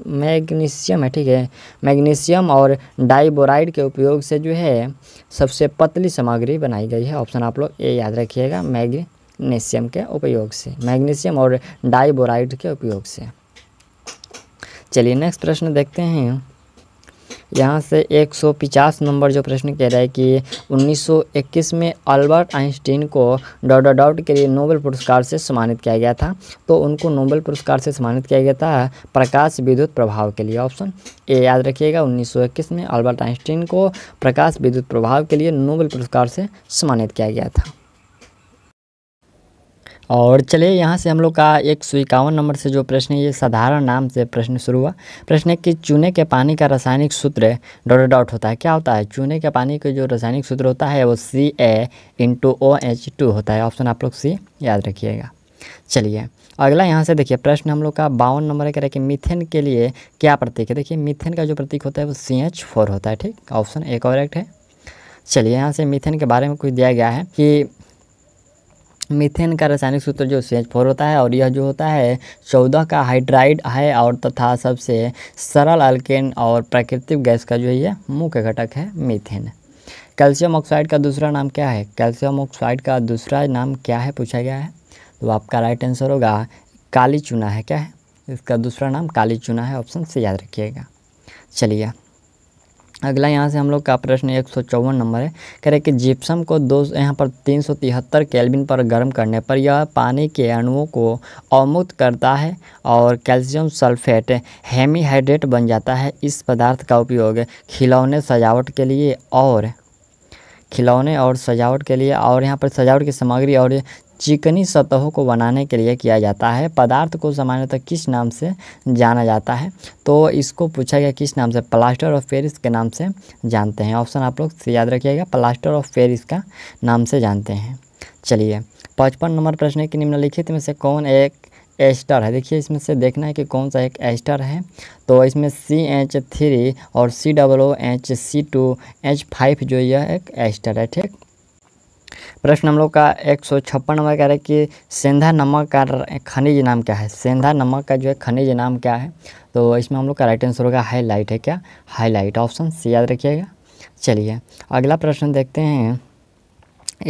मैग्नीशियम है ठीक है मैग्नीशियम और डाइबोराइड के उपयोग से जो है सबसे पतली सामग्री बनाई गई है ऑप्शन आप लोग ये याद रखिएगा मैग्नीशियम के उपयोग से मैग्नीशियम और डाइबोराइड के उपयोग से चलिए नेक्स्ट प्रश्न देखते हैं यहाँ से 150 नंबर जो प्रश्न कह रहा है कि 1921 में अल्बर्ट आइंस्टीन को डॉट डॉट के लिए नोबेल पुरस्कार से सम्मानित किया गया था तो उनको नोबेल पुरस्कार से सम्मानित किया गया था प्रकाश विद्युत प्रभाव के लिए ऑप्शन ए याद रखिएगा 1921 में अल्बर्ट आइंस्टीन को प्रकाश विद्युत प्रभाव के लिए नोबेल पुरस्कार से सम्मानित किया गया था और चलिए यहाँ से हम लोग का एक सौ इक्यावन नंबर से जो प्रश्न है ये साधारण नाम से प्रश्न शुरू हुआ प्रश्न है कि चूने के पानी का रासायनिक सूत्र डॉट डॉट होता है क्या होता है चूने के पानी का जो रासायनिक सूत्र होता है वो C A into O H two होता है ऑप्शन आप लोग सी याद रखिएगा चलिए अगला यहाँ से देखिए प्रश्न हम लोग का बावन नंबर कह रहे कि मिथेन के लिए क्या प्रतीक है देखिए मिथेन का जो प्रतीक होता है वो सी एच फोर होता है ठीक ऑप्शन ए करेक्ट है चलिए यहाँ से मिथेन के बारे में कुछ दिया गया है कि मीथेन का रासायनिक सूत्र जो सी एच फोर होता है और यह जो होता है चौदह का हाइड्राइड है और तथा सबसे सरल अल्केन और प्राकृतिक गैस का जो है मुख्य घटक है मीथेन कैल्शियम ऑक्साइड का दूसरा नाम क्या है कैल्शियम ऑक्साइड का दूसरा नाम क्या है पूछा गया है तो आपका राइट आंसर होगा काली चूना है क्या है इसका दूसरा नाम काली चूना है ऑप्शन से याद रखिएगा चलिए अगला यहाँ से हम लोग का प्रश्न एक सौ चौवन नंबर है कह रहे कि जिप्सम को दो यहाँ पर तीन सौ तिहत्तर केल्विन पर गर्म करने पर यह पानी के अणुओं को अवमुक्त करता है और कैल्शियम सल्फेट हेमीहाइड्रेट बन जाता है इस पदार्थ का उपयोग खिलौने सजावट के लिए और खिलौने और सजावट के लिए और यहाँ पर सजावट की सामग्री और चिकनी सतहों को बनाने के लिए किया जाता है पदार्थ को सामान्यतः किस नाम से जाना जाता है तो इसको पूछा गया किस नाम से प्लास्टर ऑफ पेरिस के नाम से जानते हैं ऑप्शन आप लोग याद रखिएगा प्लास्टर ऑफ पेरिस का नाम से जानते हैं चलिए पचपन नंबर प्रश्न है कि निम्नलिखित में से कौन एक एस्टर है देखिए इसमें से देखना है कि कौन सा एक एस्टर है तो इसमें सी एच थ्री और सी डब्लो H C two H five जो यह एक एस्टर है ठीक प्रश्न हम लोग का एक सौ छप्पन नंबर कह रहे कि सेंधा नमक का खनिज नाम क्या है सेंधा नमक का जो है खनिज नाम क्या है तो इसमें हम लोग का राइट आंसर होगा हाईलाइट है क्या हाईलाइट ऑप्शन सी याद रखिएगा चलिए अगला प्रश्न देखते हैं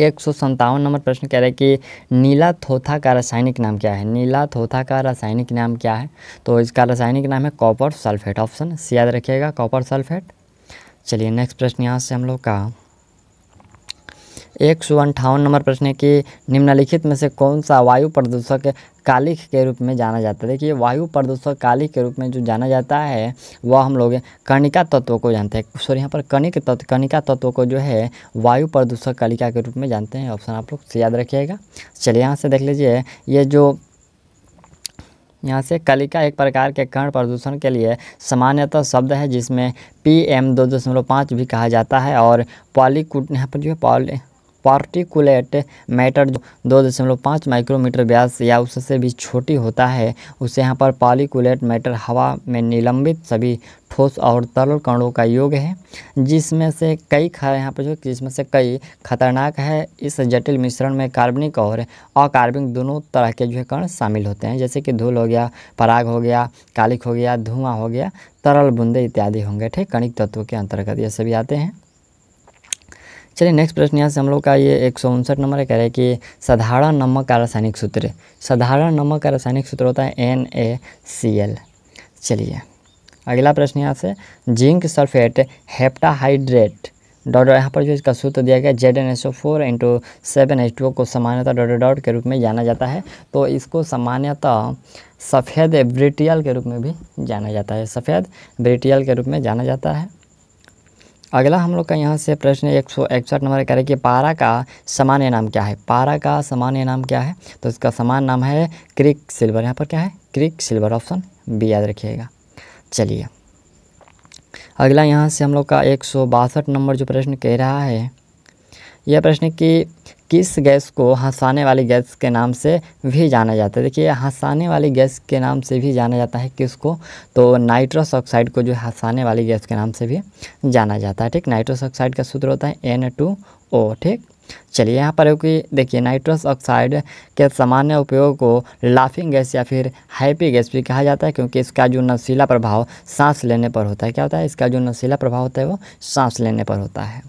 एक सौ संतावन नंबर प्रश्न कह रहे हैं कि नीला थोथा का रासायनिक नाम क्या है नीला थोथा का रासायनिक नाम क्या है तो इसका रासायनिक नाम है कॉपर सल्फेट ऑप्शन सी याद रखिएगा कॉपर सल्फेट चलिए नेक्स्ट प्रश्न यहाँ से हम लोग का एक सौ अंठावन नंबर प्रश्न है कि निम्नलिखित में से कौन सा वायु प्रदूषक कालिख के रूप में जाना जाता है देखिए वायु प्रदूषक कालिख के रूप में जो जाना जाता है वह हम लोग कणिका तत्व को जानते हैं सॉरी यहाँ पर कणिक तत्व कणिका तत्व को जो है वायु प्रदूषक कालिका के रूप में जानते हैं ऑप्शन आप लोग से याद रखिएगा चलिए यहाँ से देख लीजिए ये जो यहाँ से कलिका एक प्रकार के कण प्रदूषण के लिए सामान्यतः शब्द है जिसमें पी एम दो दशमलव पाँच भी कहा जाता है और पॉलीकुट यहाँ पर जो है पॉली पार्टिकुलेट मैटर जो दो दशमलव पाँच माइक्रोमीटर व्यास या उससे भी छोटी होता है उसे यहाँ पर पालिकुलेट मैटर हवा में निलंबित सभी ठोस और तरल कणों का योग है जिसमें से कई खा यहाँ पर जो जिसमें से कई खतरनाक है इस जटिल मिश्रण में कार्बनिक और अकार्बनिक दोनों तरह के जो है कण शामिल होते हैं जैसे कि धूल हो गया पराग हो गया कालिक हो गया धुआं हो गया तरल बूंदे इत्यादि होंगे ठीक कणिक तत्व के अंतर्गत ये सभी आते हैं चलिए नेक्स्ट प्रश्न यहाँ से हम लोग का ये एक सौ उनसठ नंबर है कह रहे हैं कि साधारण नमक का रासायनिक सूत्र साधारण नमक का रासायनिक सूत्र होता है एन ए सी एल चलिए अगला प्रश्न यहाँ से जिंक सल्फेट हेप्टाहाइड्रेट डॉट यहाँ पर जो इसका सूत्र दिया गया Z N S O four into seven H two को सामान्यतः डॉट डॉट के रूप में जाना जाता है तो इसको सामान्यतः सफ़ेद ब्रिटियल के रूप में भी जाना जाता है सफ़ेद ब्रिटियल के रूप में जाना जाता है अगला हम लोग का यहाँ से प्रश्न एक सौ इकसठ नंबर करें कि पारा का सामान्य नाम क्या है पारा का सामान्य नाम क्या है तो इसका समान नाम है क्रिक सिल्वर यहाँ पर क्या है क्रिक सिल्वर ऑप्शन बी याद रखिएगा चलिए अगला यहाँ से हम लोग का एक नंबर जो प्रश्न कह रहा है यह प्रश्न कि किस गैस को हंसाने वाली गैस के नाम से भी जाना जाता है देखिए हंसाने वाली गैस के नाम से भी जाना जाता है किसको तो नाइट्रस ऑक्साइड को जो हंसाने वाली गैस के नाम से भी जाना जाता है ठीक नाइट्रस ऑक्साइड का सूत्र होता है एन टू ओ ठीक चलिए यहाँ पर कि देखिए नाइट्रस ऑक्साइड के सामान्य उपयोग को लाफिंग गैस या फिर हैप्पी गैस भी कहा जाता है क्योंकि इसका जो नशीला प्रभाव सांस लेने पर होता है क्या होता है इसका जो नशीला प्रभाव होता है वो सांस लेने पर होता है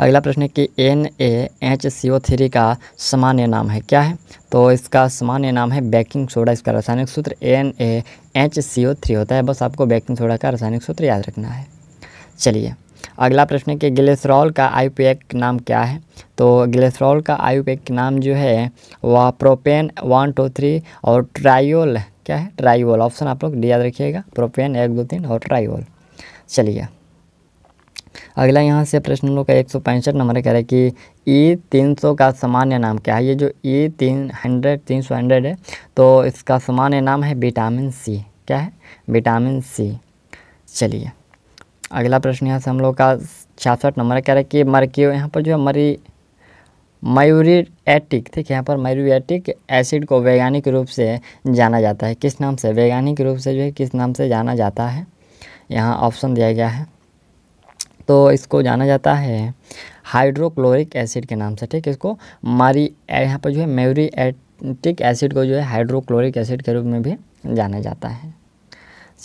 अगला प्रश्न है कि N A H C O three का सामान्य नाम है क्या है तो इसका सामान्य नाम है बेकिंग सोडा इसका रासायनिक सूत्र N A H C O three होता है बस आपको बेकिंग सोडा का रासायनिक सूत्र याद रखना है चलिए अगला प्रश्न है कि गलेसरॉल का आईयूपीएक नाम क्या है तो ग्लेसरॉल का आईयूपीएक नाम जो है वह प्रोपेन वन टू थ्री और ट्राइओल क्या है ट्राइओल ऑप्शन आप लोग याद रखिएगा प्रोपेन एक दो तीन और ट्राइओल चलिए अगला यहाँ से प्रश्न लोग का एक सौ पैंसठ नंबर कह रहा है कि ई e तीन सौ का सामान्य नाम क्या है ये जो ई e तीन हंड्रेड तीन सौ हंड्रेड है तो इसका सामान्य नाम है विटामिन सी क्या है विटामिन सी चलिए अगला प्रश्न यहाँ से हम लोग का छियासठ नंबर कह रहा है कि मरक्यो यहाँ पर जो है मरी मयूरिएटिक ठीक है यहाँ पर मयूरिएटिक एसिड को वैज्ञानिक रूप से जाना जाता है किस नाम से वैज्ञानिक रूप से जो है किस नाम से जाना जाता है यहाँ ऑप्शन दिया गया है तो इसको जाना जाता है हाइड्रोक्लोरिक एसिड के नाम से ठीक है इसको मारी यहाँ पर जो है मेवरी एटिक एसिड को जो है हाइड्रोक्लोरिक एसिड के रूप में भी जाना जाता है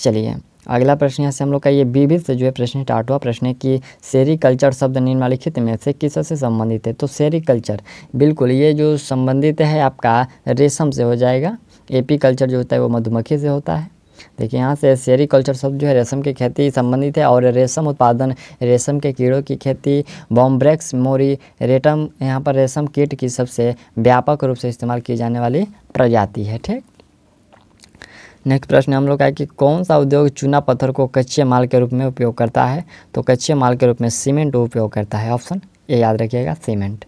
चलिए अगला प्रश्न यहाँ से हम लोग का ये बीबी से जो है प्रश्न स्टार्ट हुआ प्रश्न की सेरिकल्चर शब्द निम्नलिखित में से किस से संबंधित है तो सेरिकल्चर बिल्कुल ये जो संबंधित है आपका रेशम से हो जाएगा एपी कल्चर जो होता है वो मधुमक्खी से होता है देखिए यहाँ से सेरिकल्चर शब्द जो है रेशम की खेती संबंधित है और रेशम उत्पादन रेशम के कीड़ों की खेती बॉम्ब्रेक्स मोरी रेटम यहाँ पर रेशम कीट की सबसे व्यापक रूप से इस्तेमाल की जाने वाली प्रजाति है ठीक नेक्स्ट प्रश्न हम लोग का है कि कौन सा उद्योग चूना पत्थर को कच्चे माल के रूप में उपयोग करता है तो कच्चे माल के रूप में सीमेंट उपयोग करता है ऑप्शन ये याद रखिएगा सीमेंट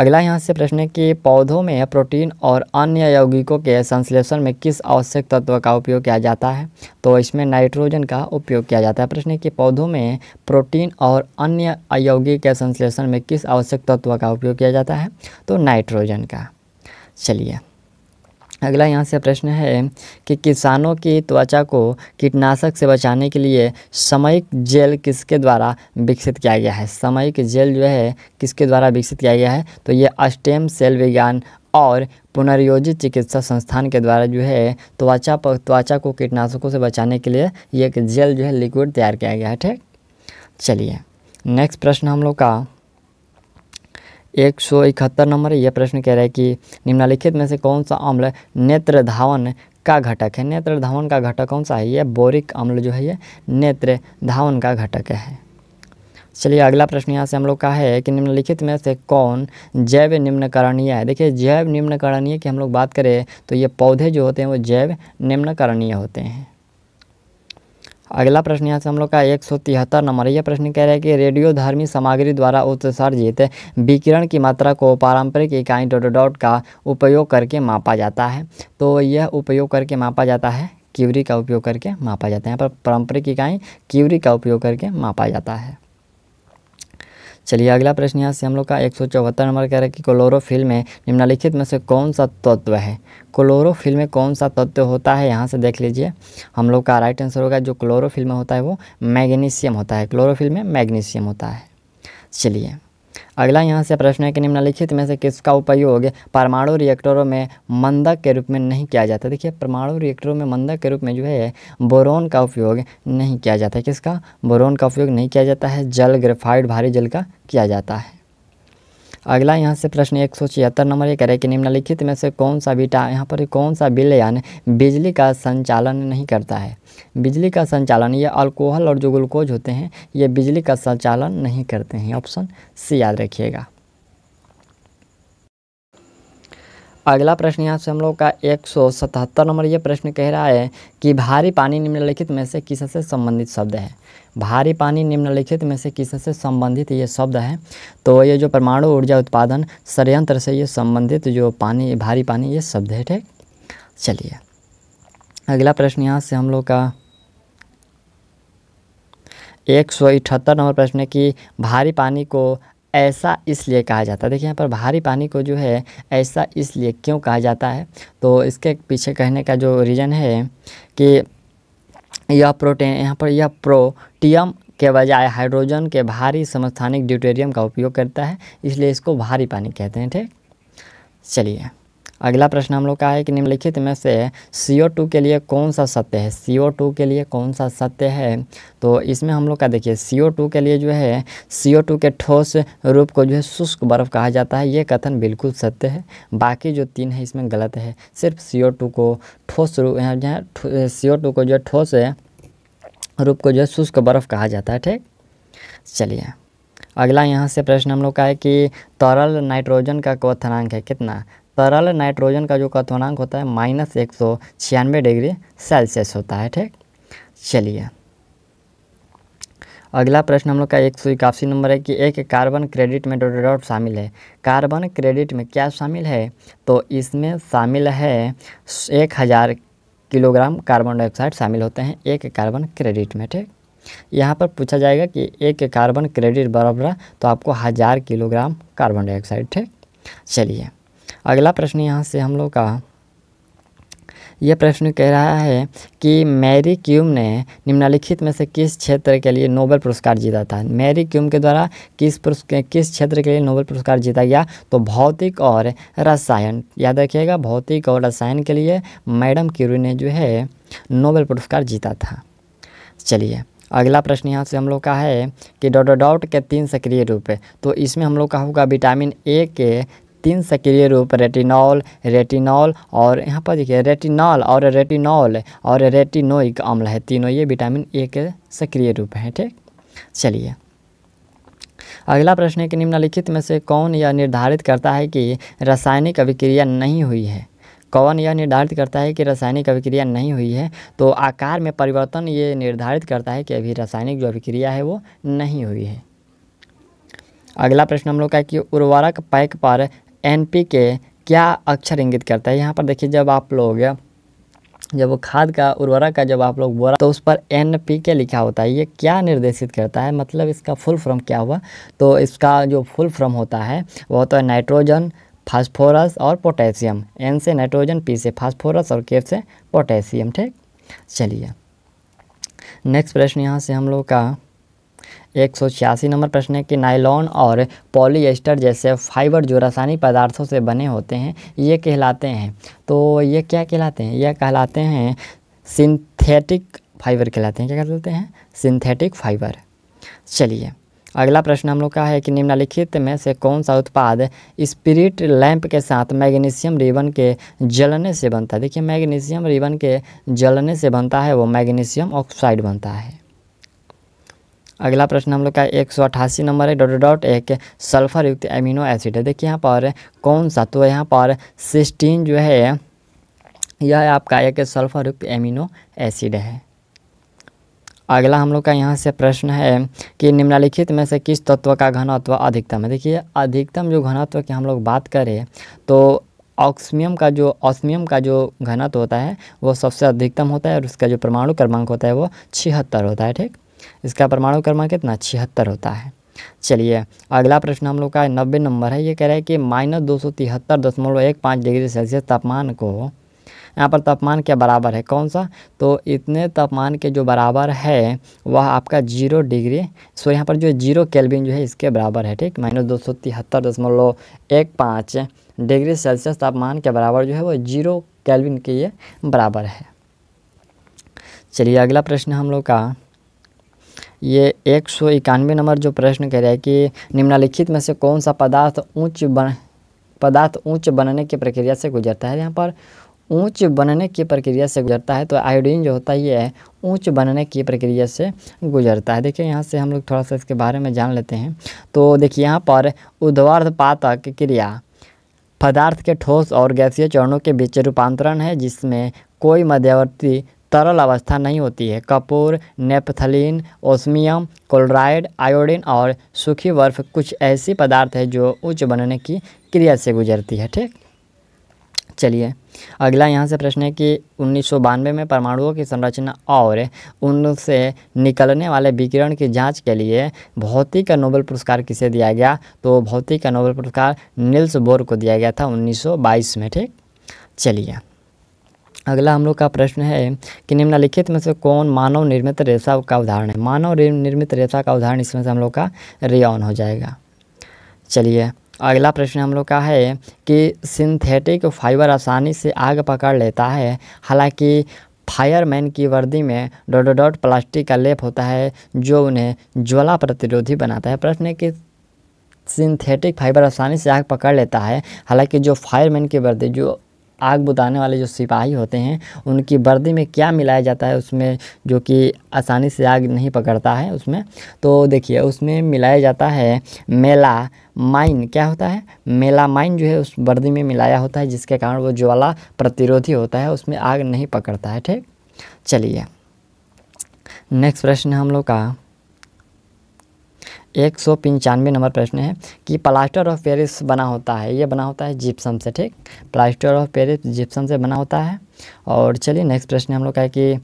अगला यहाँ से प्रश्न है कि पौधों में प्रोटीन और अन्य यौगिकों के संश्लेषण में किस आवश्यक तत्व का उपयोग किया जाता है तो इसमें नाइट्रोजन का उपयोग किया जाता है प्रश्न है कि पौधों में प्रोटीन और अन्य अयौगिक के संश्लेषण में किस आवश्यक तत्व का उपयोग किया जाता है तो नाइट्रोजन का चलिए अगला यहाँ से प्रश्न है कि किसानों की त्वचा को कीटनाशक से बचाने के लिए समयिक जेल किसके द्वारा विकसित किया गया है सामयिक जेल जो है किसके द्वारा विकसित किया गया है तो ये अस्टेम सेल विज्ञान और पुनर्योजित चिकित्सा संस्थान के द्वारा जो है त्वचा पर त्वचा को कीटनाशकों से बचाने के लिए ये एक जेल जो है लिक्विड तैयार किया गया है ठीक चलिए नेक्स्ट प्रश्न हम लोग का एक सौ इकहत्तर नंबर यह प्रश्न कह रहा है कि निम्नलिखित में से कौन सा अम्ल नेत्र धावन का घटक है नेत्र धावन का घटक कौन सा है यह बोरिक अम्ल जो है ये नेत्र धावन का घटक है चलिए अगला प्रश्न यहाँ से हम लोग का है कि निम्नलिखित में से कौन जैव निम्नकरणीय है देखिए जैव निम्नकरणीय की हम लोग बात करें तो ये पौधे जो होते हैं वो जैव निम्नकरणीय होते हैं अगला प्रश्न यहाँ से हम लोग का एक सौ तिहत्तर नंबर यह प्रश्न कह रहा है कि रेडियो धर्मी सामग्री द्वारा उत्सर्जित विकिरण की मात्रा को पारंपरिक इकाई डॉट डॉट का उपयोग करके मापा जाता है तो यह उपयोग करके मापा जाता है क्यूरी का उपयोग करके मापा जाता है यहाँ पर पारंपरिक इकाई क्यूरी का उपयोग करके मापा जाता है चलिए अगला प्रश्न यहाँ से हम लोग का एक नंबर कह रहा है कि क्लोरोफिल में निम्नलिखित में से कौन सा तत्व है क्लोरोफिल में कौन सा तत्व होता है यहाँ से देख लीजिए हम लोग का राइट आंसर होगा जो क्लोरोफिल में होता है वो मैग्नीशियम होता है क्लोरोफिल में मैग्नीशियम होता है चलिए अगला यहाँ से प्रश्न है कि निम्नलिखित में से किसका उपयोग परमाणु रिएक्टरों में मंदक के रूप में नहीं किया जाता देखिए परमाणु रिएक्टरों में मंदक के रूप में जो है बोरोन का उपयोग नहीं किया जाता किसका बोरोन का उपयोग नहीं किया जाता है जल ग्रेफाइड भारी जल का किया जाता है अगला यहाँ से प्रश्न एक सौ छिहत्तर नंबर ये करे कि निम्नलिखित में से कौन सा बीटा यहाँ पर कौन सा विलयन बिजली का संचालन नहीं करता है बिजली का संचालन ये अल्कोहल और जो ग्लूकोज होते हैं ये बिजली का संचालन नहीं करते हैं ऑप्शन सी याद रखिएगा अगला प्रश्न यहाँ से हम लोग का एक सौ सतहत्तर नंबर ये प्रश्न कह रहा है कि भारी पानी निम्नलिखित में से किससे संबंधित शब्द है भारी पानी निम्नलिखित में से किससे संबंधित ये शब्द है तो ये जो परमाणु ऊर्जा उत्पादन षडयंत्र से ये संबंधित जो पानी भारी पानी ये शब्द है ठीक चलिए अगला प्रश्न यहाँ से हम लोग का एक सौ इकहत्तर नंबर प्रश्न है कि भारी पानी को ऐसा इसलिए कहा जाता है देखिए यहाँ पर भारी पानी को जो है ऐसा इसलिए क्यों कहा जाता है तो इसके पीछे कहने का जो रीज़न है कि यह प्रोटीन यहाँ पर यह प्रोटियम के बजाय हाइड्रोजन के भारी समस्थानिक ड्यूटेरियम का उपयोग करता है इसलिए इसको भारी पानी कहते हैं ठीक चलिए अगला प्रश्न हम लोग का है कि निम्नलिखित में से CO2 के लिए कौन सा सत्य है CO2 के लिए कौन सा सत्य है तो इसमें हम लोग का देखिए CO2 के लिए जो है CO2 के ठोस रूप को जो है शुष्क बर्फ़ कहा जाता है ये कथन बिल्कुल सत्य है बाकी जो तीन है इसमें गलत है सिर्फ CO2 को ठोस रूप जो टू को जो है ठोस रूप को जो है शुष्क बर्फ़ कहा जाता है ठीक चलिए अगला यहाँ से प्रश्न हम लोग का है कि तरल नाइट्रोजन का क्वथनांक है कितना तरल नाइट्रोजन का जो कथनांक होता है माइनस एक सौ छियानवे डिग्री सेल्सियस होता है ठीक चलिए अगला प्रश्न हम लोग का एक सौ इक्यासी नंबर है कि एक कार्बन क्रेडिट में डॉट शामिल है कार्बन क्रेडिट में क्या शामिल है तो इसमें शामिल है एक हज़ार किलोग्राम कार्बन डाइऑक्साइड शामिल होते हैं एक कार्बन क्रेडिट में ठीक यहाँ पर पूछा जाएगा कि एक कार्बन क्रेडिट बराबर तो आपको हज़ार किलोग्राम कार्बन डाइऑक्साइड ठीक चलिए अगला प्रश्न यहाँ से हम लोग का यह प्रश्न कह रहा है कि मैरी क्यूम ने निम्नलिखित में से किस क्षेत्र के लिए नोबेल पुरस्कार जीता था मैरी क्यूम के द्वारा किस किस क्षेत्र के लिए नोबेल पुरस्कार जीता गया तो भौतिक और रसायन याद रखिएगा भौतिक और रसायन के लिए मैडम क्यूरी ने जो है नोबेल पुरस्कार जीता था चलिए अगला प्रश्न यहाँ से हम लोग का है कि डॉट डॉट के तीन सक्रिय रूप है तो इसमें हम लोग का होगा विटामिन ए के तीन सक्रिय रूप रेटिनॉल रेटिनॉल और यहाँ पर देखिए रेटिनॉल और रेटिनॉल और रेटिनोइक अम्ल है तीनों ये विटामिन ए के सक्रिय रूप हैं ठीक चलिए अगला प्रश्न है कि निम्नलिखित में से कौन यह निर्धारित करता है कि रासायनिक अभिक्रिया नहीं हुई है कौन यह निर्धारित करता है कि रासायनिक अभिक्रिया नहीं हुई है तो आकार में परिवर्तन ये निर्धारित करता है कि अभी रासायनिक जो अभिक्रिया है वो नहीं हुई है अगला प्रश्न हम लोग का है कि उर्वरक पैक पर एन पी के क्या अक्षर इंगित करता है यहाँ पर देखिए जब आप लोग जब वो खाद का उर्वरक का जब आप लोग बोरा तो उस पर एन पी के लिखा होता है ये क्या निर्देशित करता है मतलब इसका फुल फॉर्म क्या हुआ तो इसका जो फुल फॉर्म होता है वो होता तो है नाइट्रोजन फास्फोरस और पोटेशियम एन से नाइट्रोजन पी से फास्फोरस और के से पोटेशियम ठीक चलिए नेक्स्ट प्रश्न यहाँ से हम लोग का एक सौ छियासी नंबर प्रश्न है कि नायलॉन और पॉलीएस्टर जैसे फाइबर जो रासायनिक पदार्थों से बने होते हैं ये कहलाते हैं तो ये क्या कहलाते हैं यह कहलाते हैं सिंथेटिक फाइबर कहलाते हैं क्या कहलाते हैं सिंथेटिक फाइबर चलिए अगला प्रश्न हम लोग का है कि निम्नलिखित में से कौन सा उत्पाद स्पिरिट लैंप के साथ मैग्नीशियम रिबन के जलने से बनता है देखिए मैग्नीशियम रिबन के जलने से बनता है वो मैग्नीशियम ऑक्साइड बनता है अगला प्रश्न हम लोग का एक सौ अठासी नंबर है डॉट डॉट एक सल्फर युक्त एमिनो एसिड है देखिए यहाँ पर कौन सा तो यहाँ पर सिस्टीन जो है यह आपका एक सल्फर युक्त एमिनो एसिड है अगला हम लोग का यहाँ से प्रश्न है कि निम्नलिखित में से किस तत्व का घनत्व अधिकतम है देखिए अधिकतम जो घनत्व की हम लोग बात करें तो ऑक्समियम का जो ऑक्समियम का जो घनत्व होता है वो सबसे अधिकतम होता है और उसका जो परमाणु क्रमांक होता है वो छिहत्तर होता है ठीक इसका परमाणु क्रमांक कितना छिहत्तर होता है चलिए अगला प्रश्न हम लोग का नब्बे नंबर है ये कह रहा है कि माइनस दो सौ तिहत्तर दशमलव एक पाँच डिग्री सेल्सियस तापमान को यहाँ पर तापमान के बराबर है कौन सा तो इतने तापमान के जो बराबर है वह आपका जीरो डिग्री सो यहाँ पर जो जीरो केल्विन जो है इसके बराबर है ठीक माइनस दो सौ तिहत्तर दशमलव एक पाँच डिग्री सेल्सियस तापमान के बराबर जो है वो जीरो कैलविन के ये बराबर है चलिए अगला प्रश्न हम लोग का ये एक सौ इक्यानवे नंबर जो प्रश्न कह रहा है कि निम्नलिखित में से कौन सा पदार्थ ऊंच बन पदार्थ ऊंच बनने की प्रक्रिया से गुजरता है यहाँ पर ऊंच बनने की प्रक्रिया से गुजरता है तो आयोडीन जो होता है ये है ऊंच बनने की प्रक्रिया से गुजरता है देखिए यहाँ से हम लोग थोड़ा सा इसके बारे में जान लेते हैं तो देखिए यहाँ पर उद्वार्ध पातक क्रिया पदार्थ के ठोस और गैसीय चरणों के बीच रूपांतरण है जिसमें कोई मध्यवर्ती तरल अवस्था नहीं होती है कपूर नेपथलीन ओस्मियम क्लोराइड आयोडीन और सूखी बर्फ कुछ ऐसी पदार्थ है जो उच्च बनने की क्रिया से गुजरती है ठीक चलिए अगला यहाँ से प्रश्न है कि उन्नीस में परमाणुओं की संरचना और उनसे निकलने वाले विकिरण की जांच के लिए भौतिक का नोबेल पुरस्कार किसे दिया गया तो भौतिक का नोबेल पुरस्कार नील्स बोर को दिया गया था 1922 में ठीक चलिए अगला हम लोग का प्रश्न है कि निम्नलिखित में से कौन मानव निर्मित रेशा का उदाहरण है मानव निर्मित रेशा का उदाहरण इसमें से हम लोग का रेयन हो जाएगा चलिए अगला प्रश्न हम लोग का है कि सिंथेटिक फाइबर आसानी से आग पकड़ लेता है हालांकि फायरमैन की वर्दी में डॉट डॉट प्लास्टिक का लेप होता है जो उन्हें ज्वाला प्रतिरोधी बनाता है प्रश्न है कि सिंथेटिक फाइबर आसानी से आग पकड़ लेता है हालांकि जो फायरमैन की वर्दी जो आग बुताने वाले जो सिपाही होते हैं उनकी वर्दी में क्या मिलाया जाता है उसमें जो कि आसानी से आग नहीं पकड़ता है उसमें तो देखिए उसमें मिलाया जाता है मेला माइन क्या होता है मेलामाइन जो है उस वर्दी में मिलाया होता है जिसके कारण वो ज्वाला प्रतिरोधी होता है उसमें आग नहीं पकड़ता है ठीक चलिए नेक्स्ट प्रश्न हम लोग का एक सौ पंचानवे नंबर प्रश्न है कि प्लास्टर ऑफ पेरिस बना होता है ये बना होता है जिप्सम से ठीक प्लास्टर ऑफ पेरिस जिप्सम से बना होता है और चलिए नेक्स्ट प्रश्न हम लोग का है कि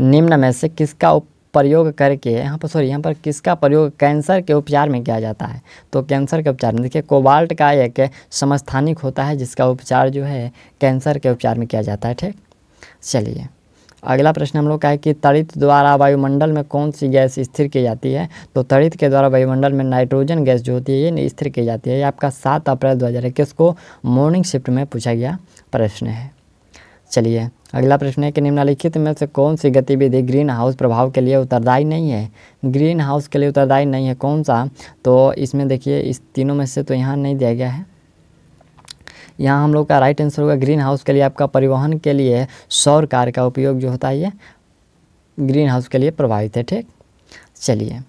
निम्न में से किसका प्रयोग करके यहाँ पर सॉरी यहाँ पर किसका प्रयोग कैंसर के उपचार में किया जाता है तो कैंसर के उपचार में देखिए कोबाल्ट का एक समस्थानिक होता है जिसका उपचार जो है कैंसर के उपचार में किया जाता है ठीक चलिए अगला प्रश्न हम लोग का है कि तड़ित द्वारा वायुमंडल में कौन सी गैस स्थिर की जाती है तो तड़ित के द्वारा वायुमंडल में नाइट्रोजन गैस जो होती है ये स्थिर की जाती है ये आपका सात अप्रैल दो हज़ार इक्कीस को मॉर्निंग शिफ्ट में पूछा गया प्रश्न है चलिए अगला प्रश्न है कि निम्नलिखित में से कौन सी गतिविधि ग्रीन हाउस प्रभाव के लिए उत्तरदायी नहीं है ग्रीन हाउस के लिए उत्तरदायी नहीं है कौन सा तो इसमें देखिए इस तीनों में से तो यहाँ नहीं दिया गया है यहाँ हम लोग का राइट आंसर होगा ग्रीन हाउस के लिए आपका परिवहन के लिए सौर कार का उपयोग जो होता है ये ग्रीन हाउस के लिए प्रभावित है ठीक चलिए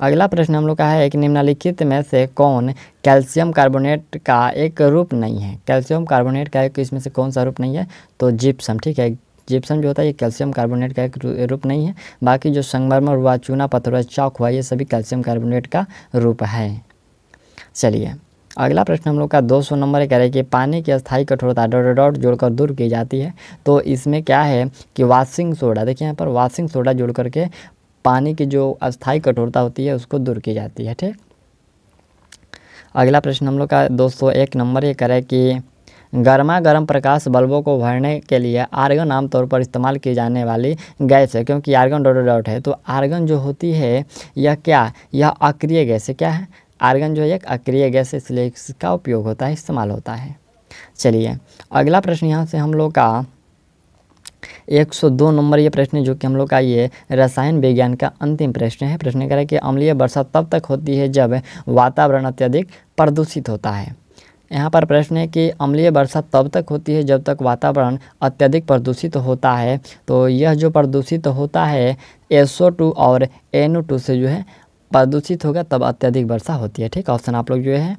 अगला प्रश्न हम लोग का है कि निम्नलिखित में से कौन कैल्शियम कार्बोनेट का एक रूप नहीं है कैल्शियम कार्बोनेट का एक इसमें से कौन सा रूप नहीं है तो जिप्सम ठीक है जिप्सम जो होता है ये कैल्शियम कार्बोनेट का एक रूप नहीं है बाकी जो संगमरमर हुआ चूना पत्थर हुआ चौक हुआ ये सभी कैल्शियम कार्बोनेट का रूप है चलिए अगला प्रश्न हम लोग का 200 नंबर कह रहे हैं कि पानी की अस्थायी कठोरता डॉट डॉट जोड़कर दूर की जाती है तो इसमें क्या है कि वाशिंग सोडा देखिए यहाँ पर वाशिंग सोडा जोड़ करके पानी की जो अस्थायी कठोरता होती है उसको दूर की जाती है ठीक अगला प्रश्न हम लोग का 201 नंबर ये करें कि गर्मा गर्म प्रकाश बल्बों को भरने के लिए आर्गन आमतौर पर इस्तेमाल की जाने वाली गैस है क्योंकि आर्गन डॉट डॉट है तो आर्गन जो होती है यह क्या यह अक्रिय गैस है क्या है आर्गन जो है एक अक्रिय गैस इसलिए इसका उपयोग होता है इस्तेमाल होता है चलिए अगला प्रश्न यहाँ से हम लोग का 102 नंबर ये प्रश्न जो कि हम लोग का ये रसायन विज्ञान का अंतिम प्रश्न है प्रश्न करें कि अम्लीय वर्षा तब तक होती है जब वातावरण अत्यधिक प्रदूषित होता है यहाँ पर प्रश्न है कि अम्लीय वर्षा तब तक होती है जब तक वातावरण अत्यधिक प्रदूषित होता है तो यह जो प्रदूषित होता है एसओ टू और एन टू से जो है प्रदूषित होगा तब अत्यधिक वर्षा होती है ठीक ऑप्शन आप लोग जो है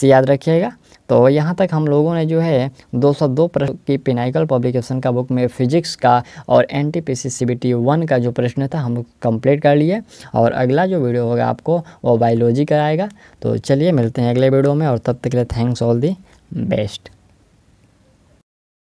सी याद रखिएगा तो यहाँ तक हम लोगों ने जो है 202 प्रश्न की पिनाइकल पब्लिकेशन का बुक में फिजिक्स का और N T P C C B T one का जो प्रश्न था हम कंप्लीट कर लिए और अगला जो वीडियो होगा आपको वो बायोलॉजी कराएगा तो चलिए मिलते हैं अगले वीडियो में और तब तक के लिए थैंक्स ऑल दी बेस्ट